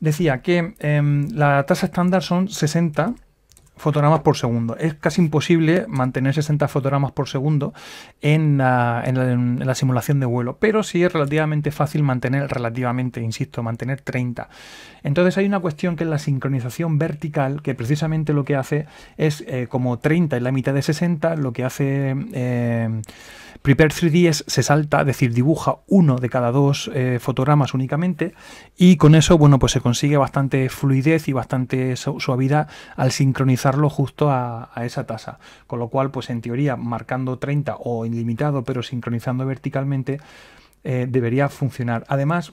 Decía que em, la tasa estándar son 60 fotogramas por segundo. Es casi imposible mantener 60 fotogramas por segundo en la, simulación de vuelo, pero sí es relativamente fácil mantener, relativamente, insisto, mantener 30. Entonces hay una cuestión que es la sincronización vertical, que precisamente lo que hace es, eh, como 30 es la mitad de 60, lo que hace... Em, Prepare 3 d se salta, es decir, dibuja uno de cada dos eh, fotogramas únicamente y con eso, bueno, pues se consigue bastante fluidez y bastante suavidad al sincronizarlo justo a, esa tasa. Con lo cual, pues en teoría, marcando 30 o ilimitado, pero sincronizando verticalmente, eh, debería funcionar. Además,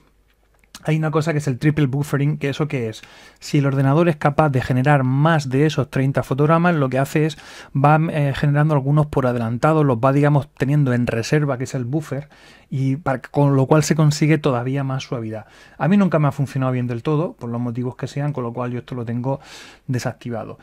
hay una cosa que es el triple buffering, que eso que es, si el ordenador es capaz de generar más de esos 30 fotogramas, lo que hace es va eh, generando algunos por adelantado, los va digamos teniendo en reserva, que es el buffer, y con lo cual se consigue todavía más suavidad. A mí nunca me ha funcionado bien del todo, por los motivos que sean, con lo cual yo esto lo tengo desactivado.